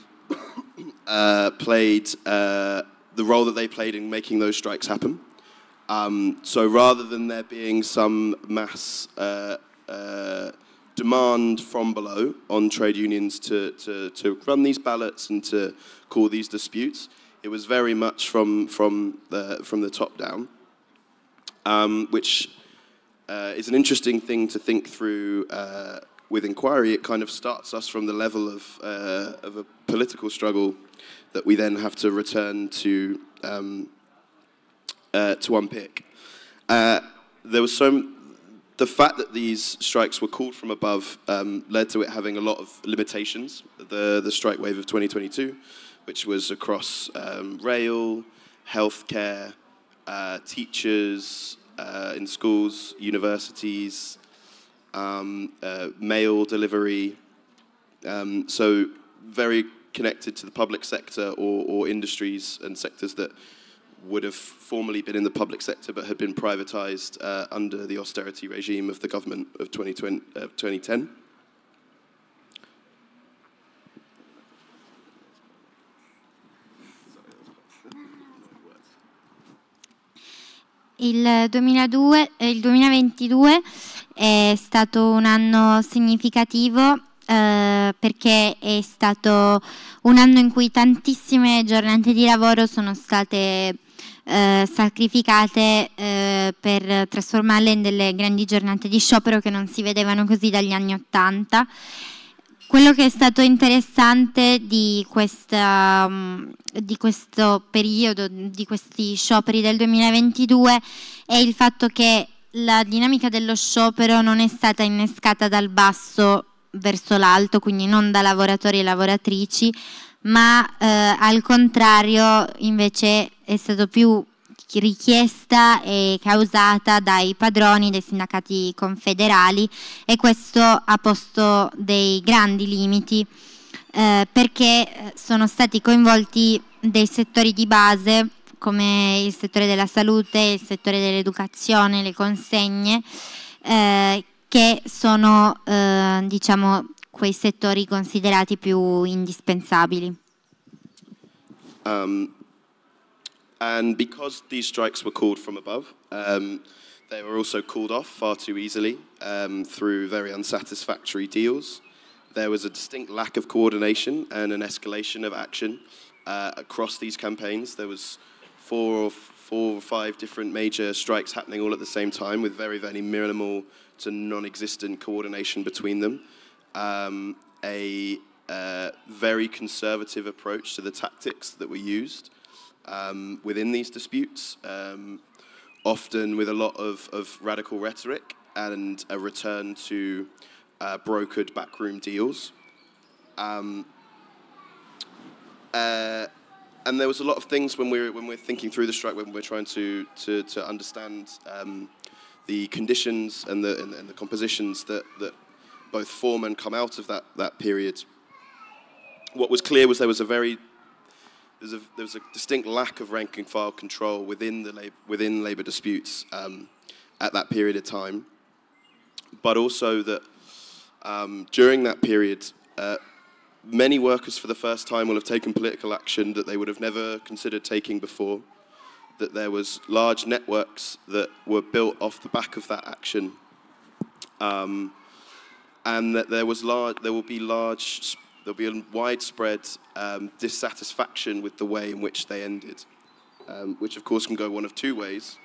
uh, played uh, the role that they played in making those strikes happen. Um, so rather than there being some mass uh, uh, demand from below on trade unions to, to, to run these ballots and to call these disputes. It was very much from, from, the, from the top down, um, which uh, is an interesting thing to think through uh, with inquiry. It kind of starts us from the level of, uh, of a political struggle that we then have to return to, um, uh, to unpick. Uh, there was so the fact that these strikes were called from above um, led to it having a lot of limitations. The, the strike wave of 2022, which was across um, rail, healthcare, uh, teachers uh, in schools, universities, um, uh, mail delivery. Um, so very connected to the public sector or, or industries and sectors that would have formerly been in the public sector but had been privatized uh, under the austerity regime of the government of uh, 2010.
Il, 2002, il 2022 è stato un anno significativo Uh, perché è stato un anno in cui tantissime giornate di lavoro sono state eh, sacrificate eh, per trasformarle in delle grandi giornate di sciopero che non si vedevano così dagli anni Ottanta. Quello che è stato interessante di, questa, mm, di, questo periodo, di questi scioperi del 2022, è il fatto che la dinamica dello sciopero non è stata innescata dal basso verso l'alto, quindi non da lavoratori e lavoratrici, ma eh, al contrario invece è stato più richiesta e causata dai padroni dei sindacati confederali e questo ha posto dei grandi limiti eh, perché eh, sono stati coinvolti dei settori di base come il settore della salute, il settore dell'educazione, le consegne eh, che sono eh, diciamo quei settori considerati più indispensabili.
Um, and because these strikes were called from above, um, they were also called off far too easily um, through very unsatisfactory deals. There was a distinct lack of coordination and an escalation of action uh, across these campaigns. There was four or four or five different major strikes happening all at the same time with very, very minimal to non-existent coordination between them um, a uh, very conservative approach to the tactics that were used um, within these disputes, um, often with a lot of, of, radical rhetoric and a return to uh, brokered backroom deals. Um, uh, and there was a lot of things when we're when we're thinking through the strike, when we're trying to to, to understand um, the conditions and the and, and the compositions that that both form and come out of that, that period. What was clear was there was a very a, there was a distinct lack of rank and file control within the lab, within labour disputes um, at that period of time, but also that um, during that period, uh, many workers for the first time will have taken political action that they would have never considered taking before. That there was large networks that were built off the back of that action. Um, and that there, was large, there will be large, there'll be a widespread um, dissatisfaction with the way in which they ended, um, which of course can go one of two ways,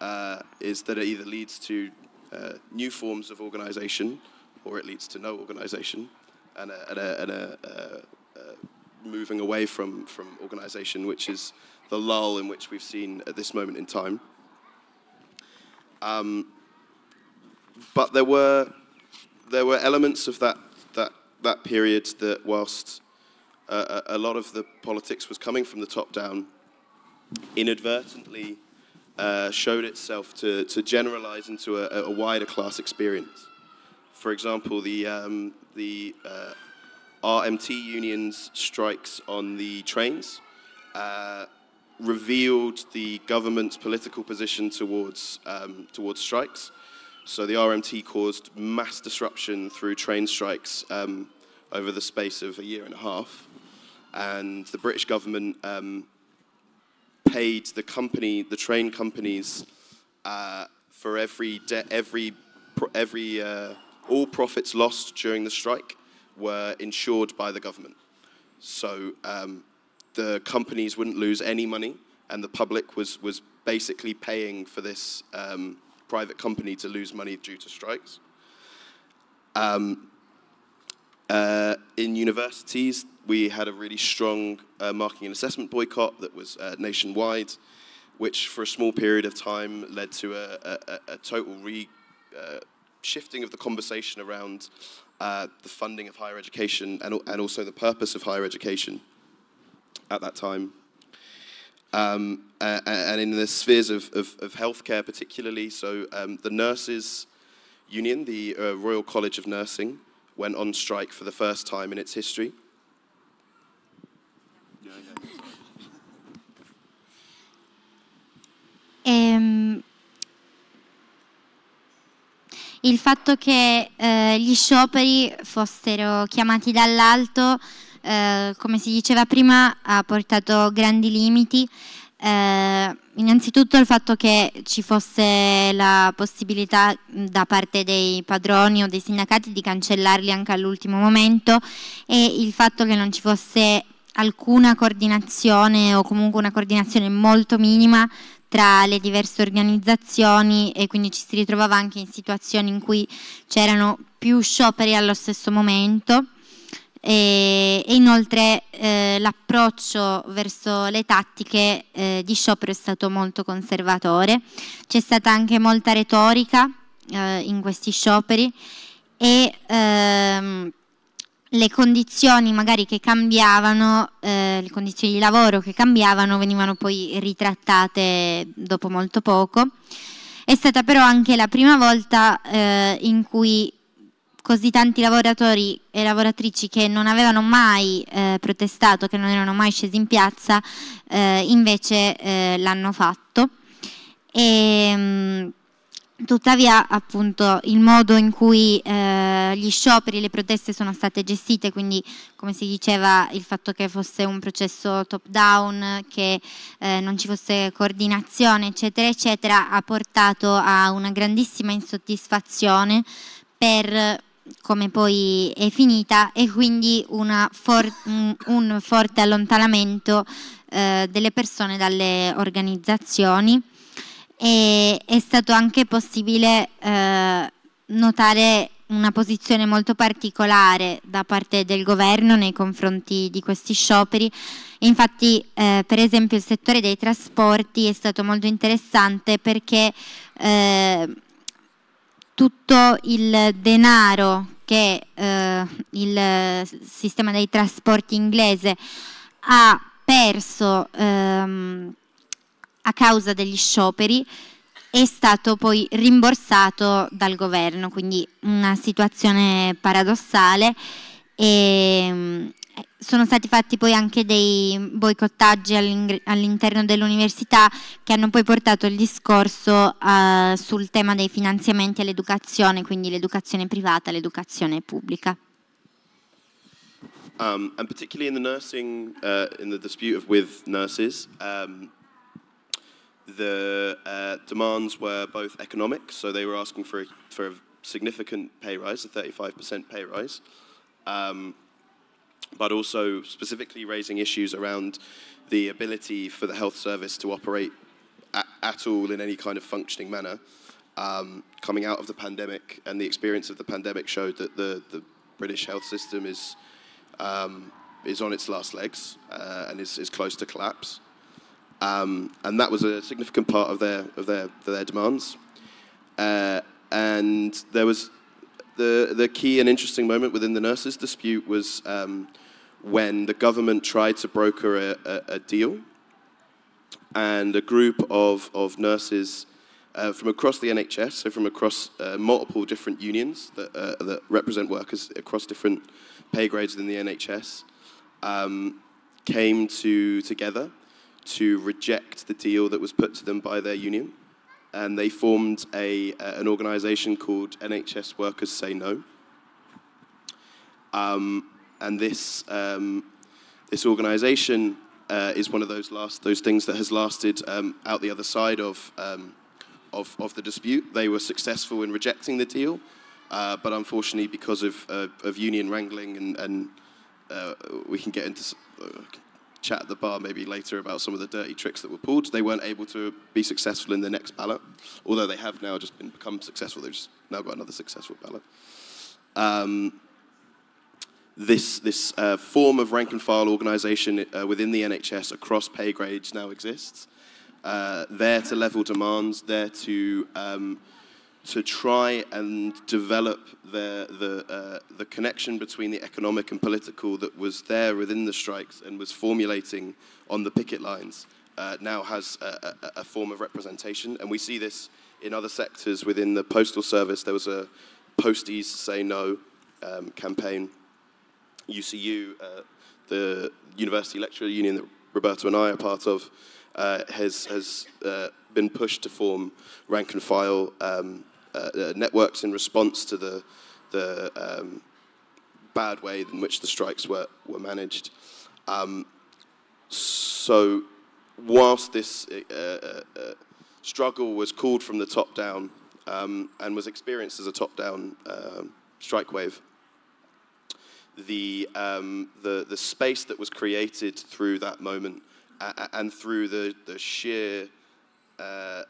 uh, is that it either leads to uh, new forms of organization or it leads to no organization and a, and a, and a, a uh, uh, moving away from, from organization, which is the lull in which we've seen at this moment in time. Um, but there were there were elements of that, that, that period that, whilst uh, uh, a lot of the politics was coming from the top down, inadvertently uh, showed itself to, to generalize into a, a, wider class experience. For example, the, um, the uh, RMT unions strikes on the trains uh, revealed the government's political position towards, um, towards strikes. So the RMT caused mass disruption through train strikes um, over the space of a year and a half. And the British government um, paid the company, the train companies, uh, for every every every uh, all profits lost during the strike were insured by the government. So um, the companies wouldn't lose any money, and the public was was basically paying for this um, private company to lose money due to strikes. Um, uh, in universities, we had a really strong uh, marking and assessment boycott that was uh, nationwide, which for a small period of time led to a, a, a total re, uh, shifting of the conversation around uh, the funding of higher education and, and also the purpose of higher education at that time um, and in the spheres of, of, of healthcare particularly. So um, the nurses union, the uh, Royal College of Nursing, went on strike for the first time in its history.
Um, il fatto che eh, gli scioperi fossero chiamati dall'alto Eh, come si diceva prima, ha portato grandi limiti. Eh, innanzitutto il fatto che ci fosse la possibilità da parte dei padroni o dei sindacati di cancellarli anche all'ultimo momento e il fatto che non ci fosse alcuna coordinazione o comunque una coordinazione molto minima tra le diverse organizzazioni e quindi ci si ritrovava anche in situazioni in cui c'erano più scioperi allo stesso momento e, inoltre eh, l'approccio verso le tattiche eh, di sciopero è stato molto conservatore, c'è stata anche molta retorica eh, in questi scioperi e ehm, le condizioni magari che cambiavano, eh, le condizioni di lavoro che cambiavano venivano poi ritrattate dopo molto poco. È stata però anche la prima volta eh, in cui così tanti lavoratori e lavoratrici che non avevano mai eh, protestato, che non erano mai scesi in piazza, eh, invece eh, l'hanno fatto. E, mm, Tuttavia, appunto, il modo in cui eh, gli scioperi e le proteste sono state gestite, quindi come si diceva, il fatto che fosse un processo top down, che eh, non ci fosse coordinazione, eccetera, eccetera, ha portato a una grandissima insoddisfazione per come poi è finita, e quindi for un forte allontanamento eh, delle persone dalle organizzazioni. E è stato anche possibile eh, notare una posizione molto particolare da parte del governo nei confronti di questi scioperi. Infatti, eh, per esempio, il settore dei trasporti è stato molto interessante perché eh, tutto il denaro che eh, il sistema dei trasporti inglese ha perso ehm, a causa degli scioperi è stato poi rimborsato dal governo, quindi una situazione paradossale e, ehm, eh, sono stati fatti poi anche dei boicottaggi all'interno dell'università che hanno poi portato il discorso uh, sul tema dei finanziamenti all'educazione, quindi l'educazione privata, l'educazione pubblica.
Um, and particularly in the nursing, uh, in the dispute of, with nurses, um, the uh, demands were both economic, so they were asking for a, for a significant pay rise, a 35% pay rise, um, but also specifically raising issues around the ability for the health service to operate at, at all in any kind of functioning manner. Um, coming out of the pandemic and the experience of the pandemic showed that the, the British health system is um, is on its last legs uh, and is, is close to collapse. Um, and that was a significant part of their of their their demands. Uh, and there was the, the key and interesting moment within the nurses' dispute was um, when the government tried to broker a, a, a deal, and a group of, of nurses uh, from across the NHS, so from across uh, multiple different unions that, uh, that represent workers across different pay grades within the NHS, um, came to together to reject the deal that was put to them by their union and they formed a, uh, an organization called NHS Workers Say No. Um, and this, um, this organization uh, is one of those, last, those things that has lasted um, out the other side of, um, of, of the dispute. They were successful in rejecting the deal, uh, but unfortunately, because of, uh, of union wrangling, and, and uh, we can get into uh, chat at the bar maybe later about some of the dirty tricks that were pulled. They weren't able to be successful in the next ballot, although they have now just been, become successful. They've just now got another successful ballot. Um, this this uh, form of rank and file organisation uh, within the NHS across pay grades now exists. Uh, there to level demands, there to um, to try and develop the, the, uh, the connection between the economic and political that was there within the strikes and was formulating on the picket lines uh, now has a, a, a, form of representation. And we see this in other sectors within the postal service. There was a Posties Say No um, campaign. UCU, uh, the university lecturer union that Roberto and I are part of, uh, has, has uh, been pushed to form rank and file um, uh, uh, networks in response to the, the um, bad way in which the strikes were, were managed. Um, so whilst this uh, uh, uh struggle was called from the top down um, and was experienced as a top-down um, strike wave, the, um, the, the space that was created through that moment and through the, the sheer uh,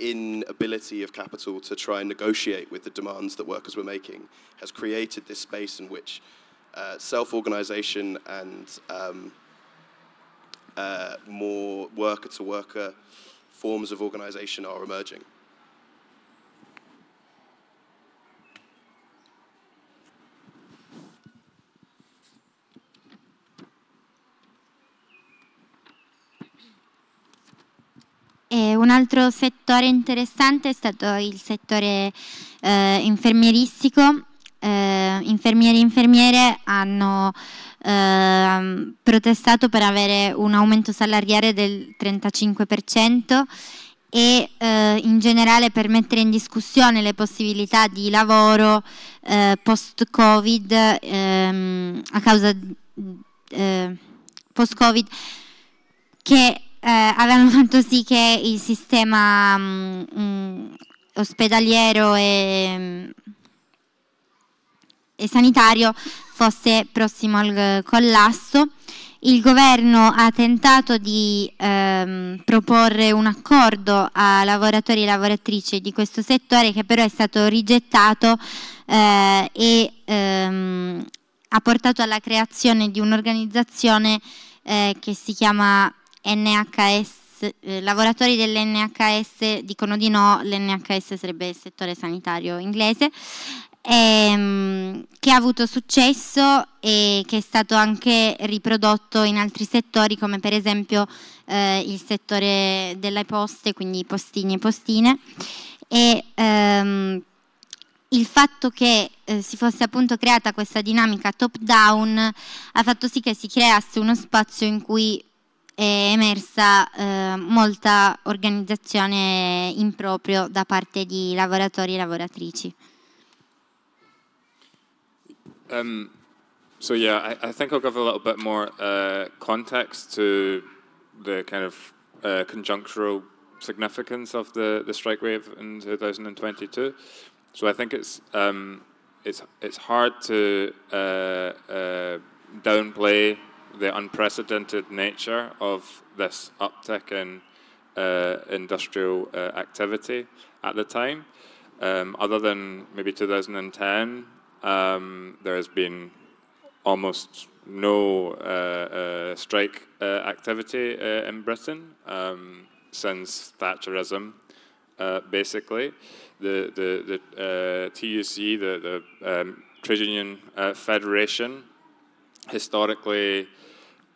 inability of capital to try and negotiate with the demands that workers were making has created this space in which uh, self-organization and um, uh, more worker-to-worker -worker forms of organization are emerging.
E un altro settore interessante è stato il settore eh, infermieristico. Eh, infermieri e infermiere hanno eh, protestato per avere un aumento salariale del 35% e eh, in generale per mettere in discussione le possibilità di lavoro eh, post-Covid ehm, a causa eh, post-Covid che eh, avevano fatto sì che il sistema mh, mm, mh, mm, ospedaliero e, mm, e, sanitario fosse prossimo al collasso. Il governo ha tentato di ehm, proporre un accordo a lavoratori e lavoratrici di questo settore che però è stato rigettato eh, e ehm, ha portato alla creazione di un'organizzazione eh, che si chiama NHS, eh, lavoratori dell'NHS dicono di no, l'NHS sarebbe il settore sanitario inglese, ehm, che ha avuto successo e che è stato anche riprodotto in altri settori come per esempio eh, il settore delle poste, quindi postini e postine. E, ehm, il fatto che eh, si fosse appunto creata questa dinamica top down ha fatto sì che si creasse uno spazio in cui è emersa eh, molta organizzazione improprio da parte di lavoratori e lavoratrici.
Um, so yeah, I, I, think I'll give a little bit more uh, context to the kind of uh, conjunctural significance of the, the strike wave in 2022. So I think it's um, it's it's hard to uh, uh downplay the unprecedented nature of this uptick in uh, industrial uh, activity at the time. Um, other than maybe 2010, um, there has been almost no uh, uh strike uh, activity uh, in Britain um, since Thatcherism. basically, the the, the TUC, the, the um, Trade Union Federation, historically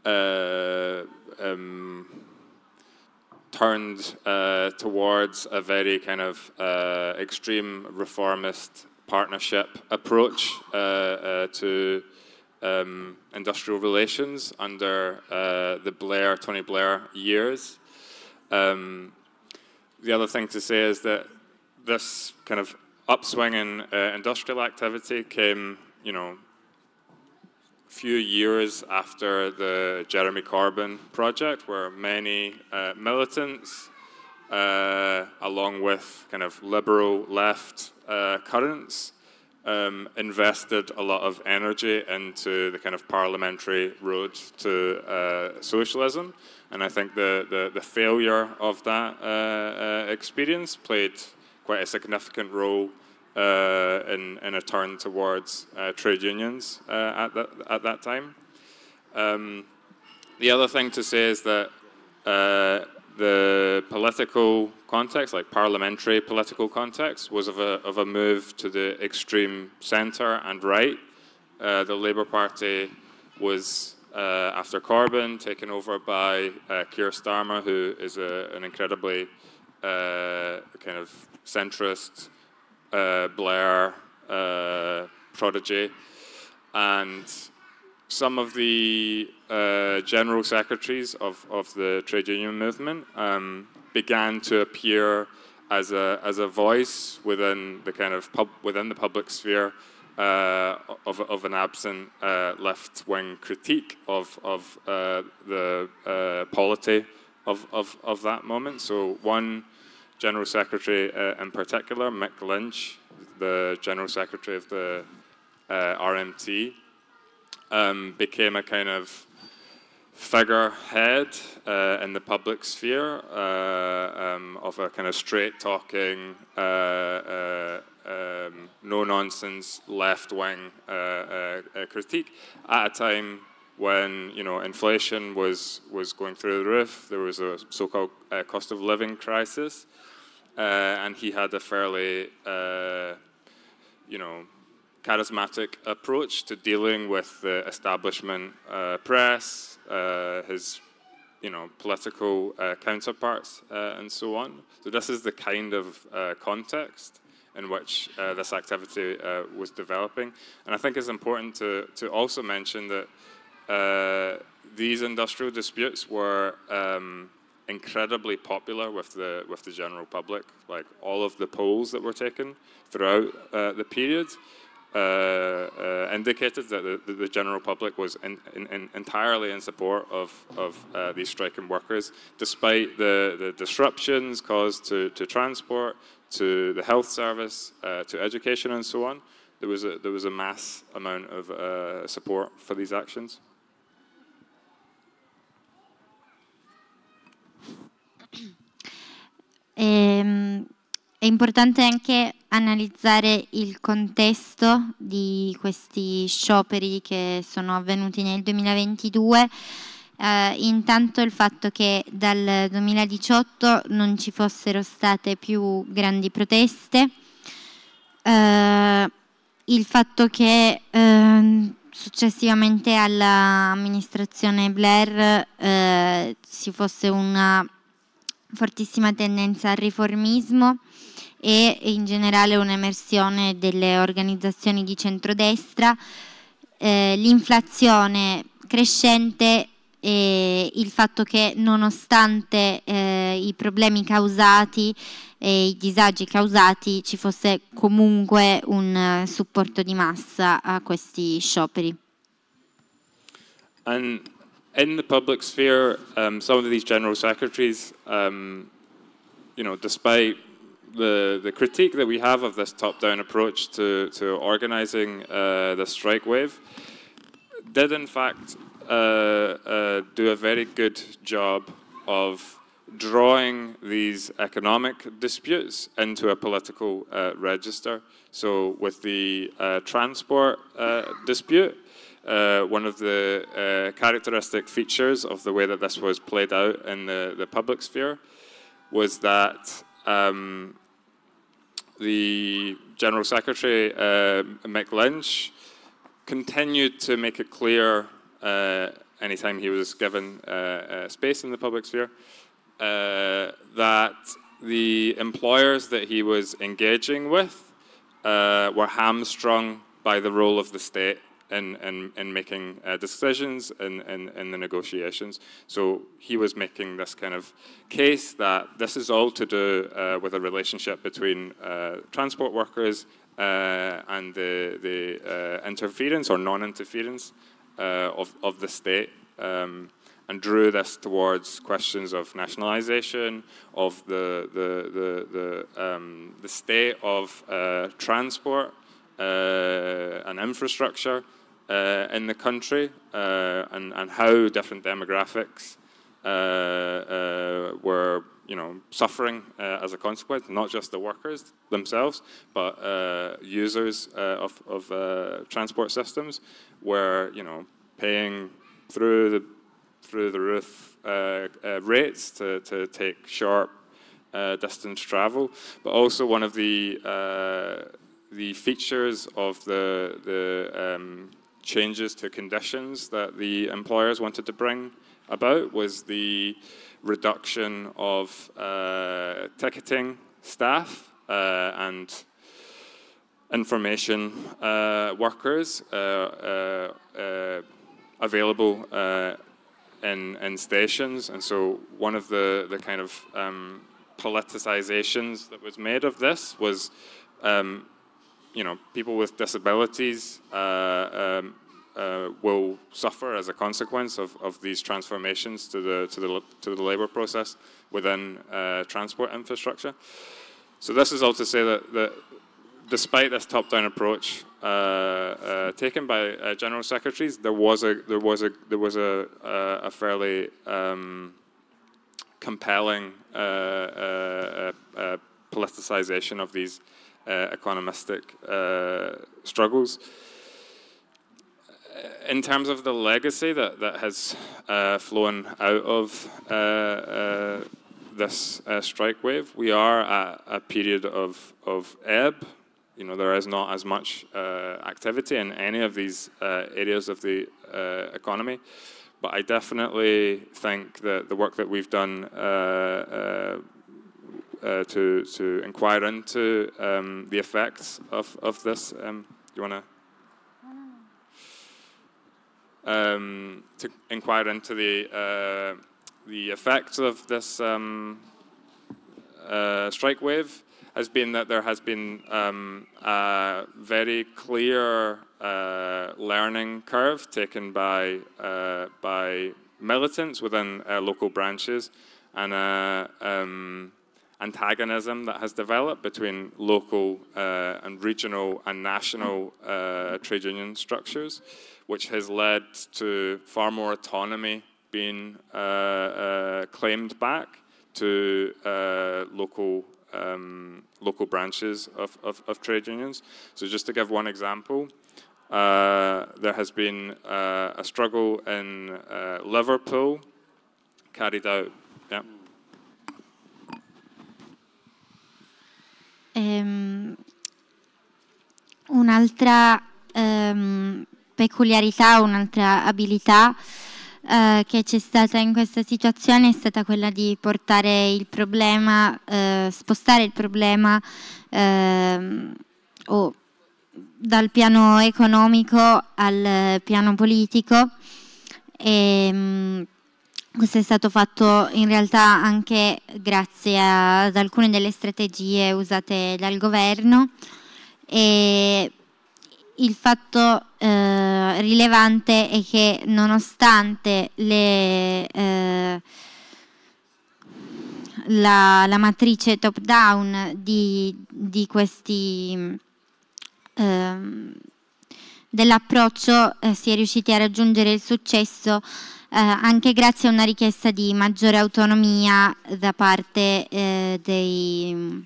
uh, um, turned uh, towards a very kind of uh, extreme reformist partnership approach to um, industrial relations under the Blair, Tony Blair years. Um, the other thing to say is that this kind of upswing in uh, industrial activity came, you know, few years after the Jeremy Corbyn project, where many uh, militants, uh, along with kind of liberal left uh, currents, um, invested a lot of energy into the kind of parliamentary road to uh, socialism. And I think the, the, the failure of that uh, uh, experience played quite a significant role uh, in a turn towards uh, trade unions uh, at, that, at that time. Um, the other thing to say is that the political context, like parliamentary political context, was of a, of a move to the extreme centre and right. Uh, the Labour Party was, uh, after Corbyn, taken over by uh, Keir Starmer, who is a, an incredibly kind of centrist uh, Blair, uh, Prodigy, and some of the uh, general secretaries of, of the trade union movement um, began to appear as a, as a voice within the kind of pub, within the public sphere uh, of, of an absent uh, left wing critique of, of uh, the polity of, of, of that moment. So one General Secretary uh, in particular, Mick Lynch, the General Secretary of the uh, RMT, um, became a kind of figurehead uh, in the public sphere uh, um, of a kind of straight talking, uh, uh, um, no nonsense left wing critique at a time when you know inflation was was going through the roof. There was a so-called uh, cost of living crisis, uh, and he had a fairly uh, you know charismatic approach to dealing with the establishment uh, press, uh, his you know political uh, counterparts, and so on. So this is the kind of context in which this activity was developing, and I think it's important to to also mention that uh, these industrial disputes were um, incredibly popular with the with the general public. Like all of the polls that were taken throughout uh, the period uh, uh, indicated that the, the, general public was in, in, in entirely in support of of uh, these striking workers, despite the, the disruptions caused to, to transport, to the health service, uh, to education, and so on. There was a, there was a mass amount of support for these actions.
Ehm, è importante anche analizzare il contesto di questi scioperi che sono avvenuti nel 2022. Eh, intanto il fatto che dal 2018 non ci fossero state più grandi proteste, eh, il fatto che ehm, eh, successivamente all'amministrazione Blair ci fosse una fortissima tendenza al riformismo e in generale un'emersione delle organizzazioni di centrodestra, eh, l'inflazione crescente e il fatto che nonostante eh, i problemi causati e i disagi causati ci fosse comunque un eh, supporto di massa a questi scioperi.
And in the public sphere, um, some of these general secretaries, um, you know, despite the, the critique that we have of this top-down approach to, to organizing uh, the strike wave, did in fact uh, uh, do a very good job of drawing these economic disputes into a political uh, register. So with the uh, transport uh, dispute, uh, one of the uh, characteristic features of the way that this was played out in the, the public sphere was that um, the General Secretary, uh, Mick Lynch, continued to make it clear uh, anytime he was given uh, uh, space in the public sphere that the employers that he was engaging with were hamstrung by the role of the state in making uh, decisions in the negotiations. So he was making this kind of case that this is all to do uh, with a relationship between uh, transport workers uh, and the, the uh, interference or non-interference uh, of, of the state. Um, and drew this towards questions of nationalisation, of the, the, the, the, um, the state of uh, transport uh, and infrastructure, uh, in the country uh, and, and how different demographics uh, uh, were you know, suffering uh, as a consequence, not just the workers themselves, but users of, of transport systems were you know, paying through the, through the roof rates to, to take sharp uh, distance travel, but also one of the uh, the features of the the um, changes to conditions that the employers wanted to bring about was the reduction of uh, ticketing staff uh, and information uh, workers uh, uh, uh, available in, in stations. And so one of the, the kind of um, politicizations that was made of this was um, you know, people with disabilities uh, um, uh, will suffer as a consequence of, of these transformations to the, to the, to the labor process within uh, transport infrastructure. So this is all to say that, that despite this top-down approach uh, uh, taken by uh, general secretaries, there was a there was a there was a a, fairly um, compelling politicization of these uh, economistic uh, struggles. Uh, in terms of the legacy that, that has flown out of this strike wave, we are at a period of, of ebb you know, there is not as much uh, activity in any of these uh, areas of the uh, economy. But I definitely think that the work that we've done uh, to, to inquire into um, the effects of, of this. Um, do you want to? Um, to inquire into the, uh, the effects of this um, uh, strike wave has been that there has been um, a very clear uh, learning curve taken by, uh, by militants within uh, local branches and um, antagonism that has developed between local uh, and regional and national uh, trade union structures, which has led to far more autonomy being uh, uh claimed back to uh, local um, local branches of, of, of, trade unions. So just to give one example, uh, there has been a struggle in Liverpool carried out
Ehm, un'altra ehm, peculiarità, un'altra abilità eh, che c'è stata in questa situazione è stata quella di portare il problema, eh, spostare il problema eh, oh, dal piano economico al piano politico. E, ehm, questo è stato fatto in realtà anche grazie ad alcune delle strategie usate dal governo e il fatto eh, rilevante è che nonostante le, eh, la, la, matrice top down di, di questi ehm, eh, dell'approccio si è riusciti a raggiungere il successo eh, anche grazie a una richiesta di maggiore autonomia da parte eh, dei,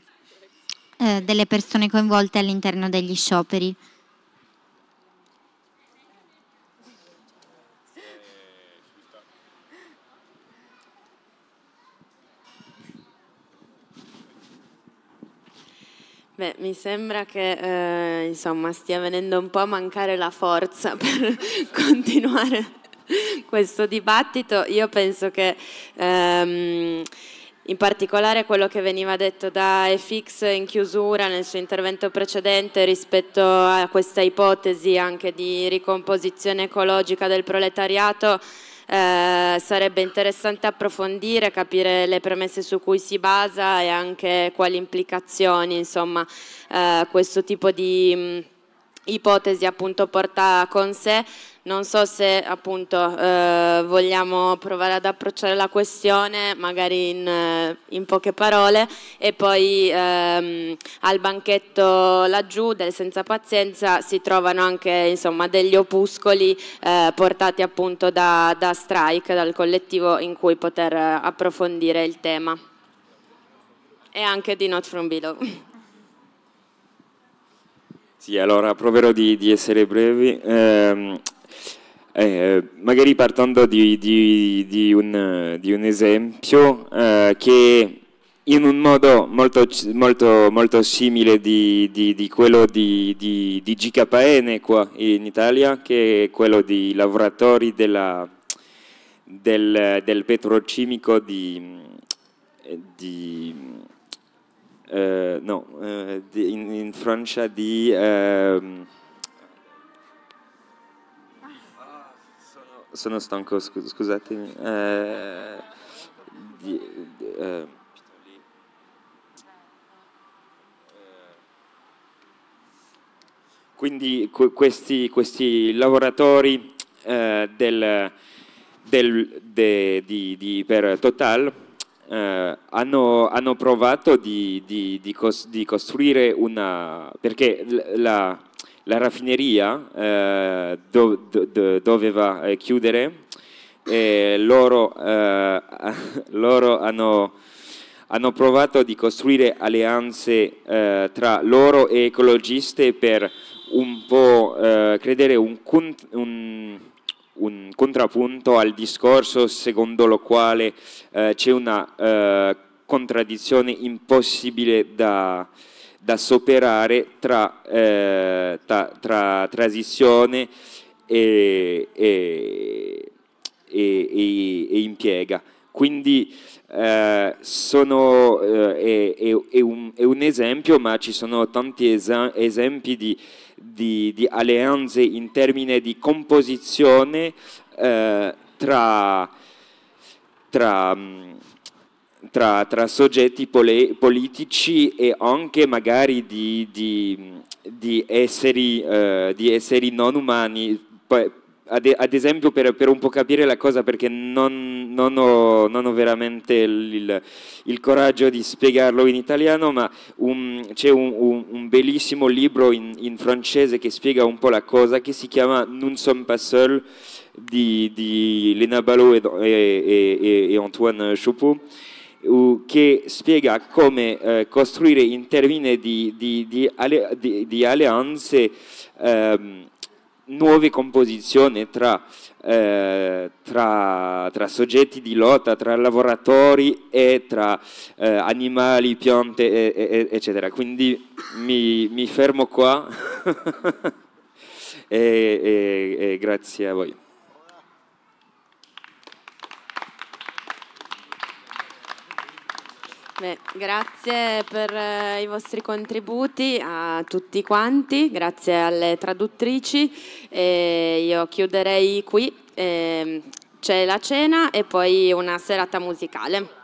eh, delle persone coinvolte all'interno degli scioperi.
Beh, mi sembra che eh, insomma, stia venendo un po' a mancare la forza per continuare questo dibattito. Io penso che ehm, in particolare quello che veniva detto da EFIX in chiusura nel suo intervento precedente rispetto a questa ipotesi anche di ricomposizione ecologica del proletariato eh, sarebbe interessante approfondire, capire le premesse su cui si basa e anche quali implicazioni insomma, eh, questo tipo di ipotesi appunto porta con sé. Non so se appunto eh, vogliamo provare ad approcciare la questione, magari in, eh, in poche parole, e poi ehm, al banchetto laggiù del Senza Pazienza si trovano anche insomma, degli opuscoli eh, portati appunto da, da Strike, dal collettivo in cui poter eh, approfondire il tema. E anche di Not From Below.
Sì, allora proverò di, di essere brevi. Eh, eh, magari partendo di, di, un, di un, esempio eh, che in un modo molto, molto, molto simile di, di, di, quello di, di, di GKN qua in Italia, che è quello di lavoratori della, del, del petrocimico di, di, eh, no, eh, di, in, in, Francia di... Ehm... Ah, sono, stanco, scus scusatemi. Eh, di, di, eh, quindi questi, questi lavoratori eh, del, del, de, di, per Total eh, hanno, hanno, provato di, di, di, cos, di, costruire una... perché la, la raffineria eh, do, do, doveva eh, chiudere e loro, eh, loro hanno, hanno, provato di costruire alleanze eh, tra loro e ecologiste per un po' credere un, un un contrapunto al discorso secondo lo quale eh, c'è una eh, contraddizione impossibile da, da superare tra, eh, ta, tra transizione e, e, e, e impiega. Quindi eh, sono, eh, è, è, un, è, un, esempio, ma ci sono tanti esempi di di, di alleanze in termini di composizione eh, tra, tra, mm, tra, tra, soggetti pole, politici e anche magari di, di, di esseri, eh, esseri non umani, ad, ad esempio per, per, un po' capire la cosa perché non, non, ho, non ho, veramente il, il, il, coraggio di spiegarlo in italiano, ma c'è un, un, un, bellissimo libro in, in, francese che spiega un po' la cosa che si chiama Nous sommes pas seul di, di Lena Ballot e, e, e, e Antoine Chopot che spiega come eh, costruire in termini di, di, di, alle, di alleanze ehm, nuove composizioni tra, eh, tra, tra, soggetti di lotta, tra lavoratori e tra eh, animali, piante, e, e, eccetera. Quindi mi, mi fermo qua e, e grazie a voi.
Beh, grazie per eh, i vostri contributi a tutti quanti, grazie alle traduttrici. Eh, io chiuderei qui, eh, c'è la cena e poi una serata musicale.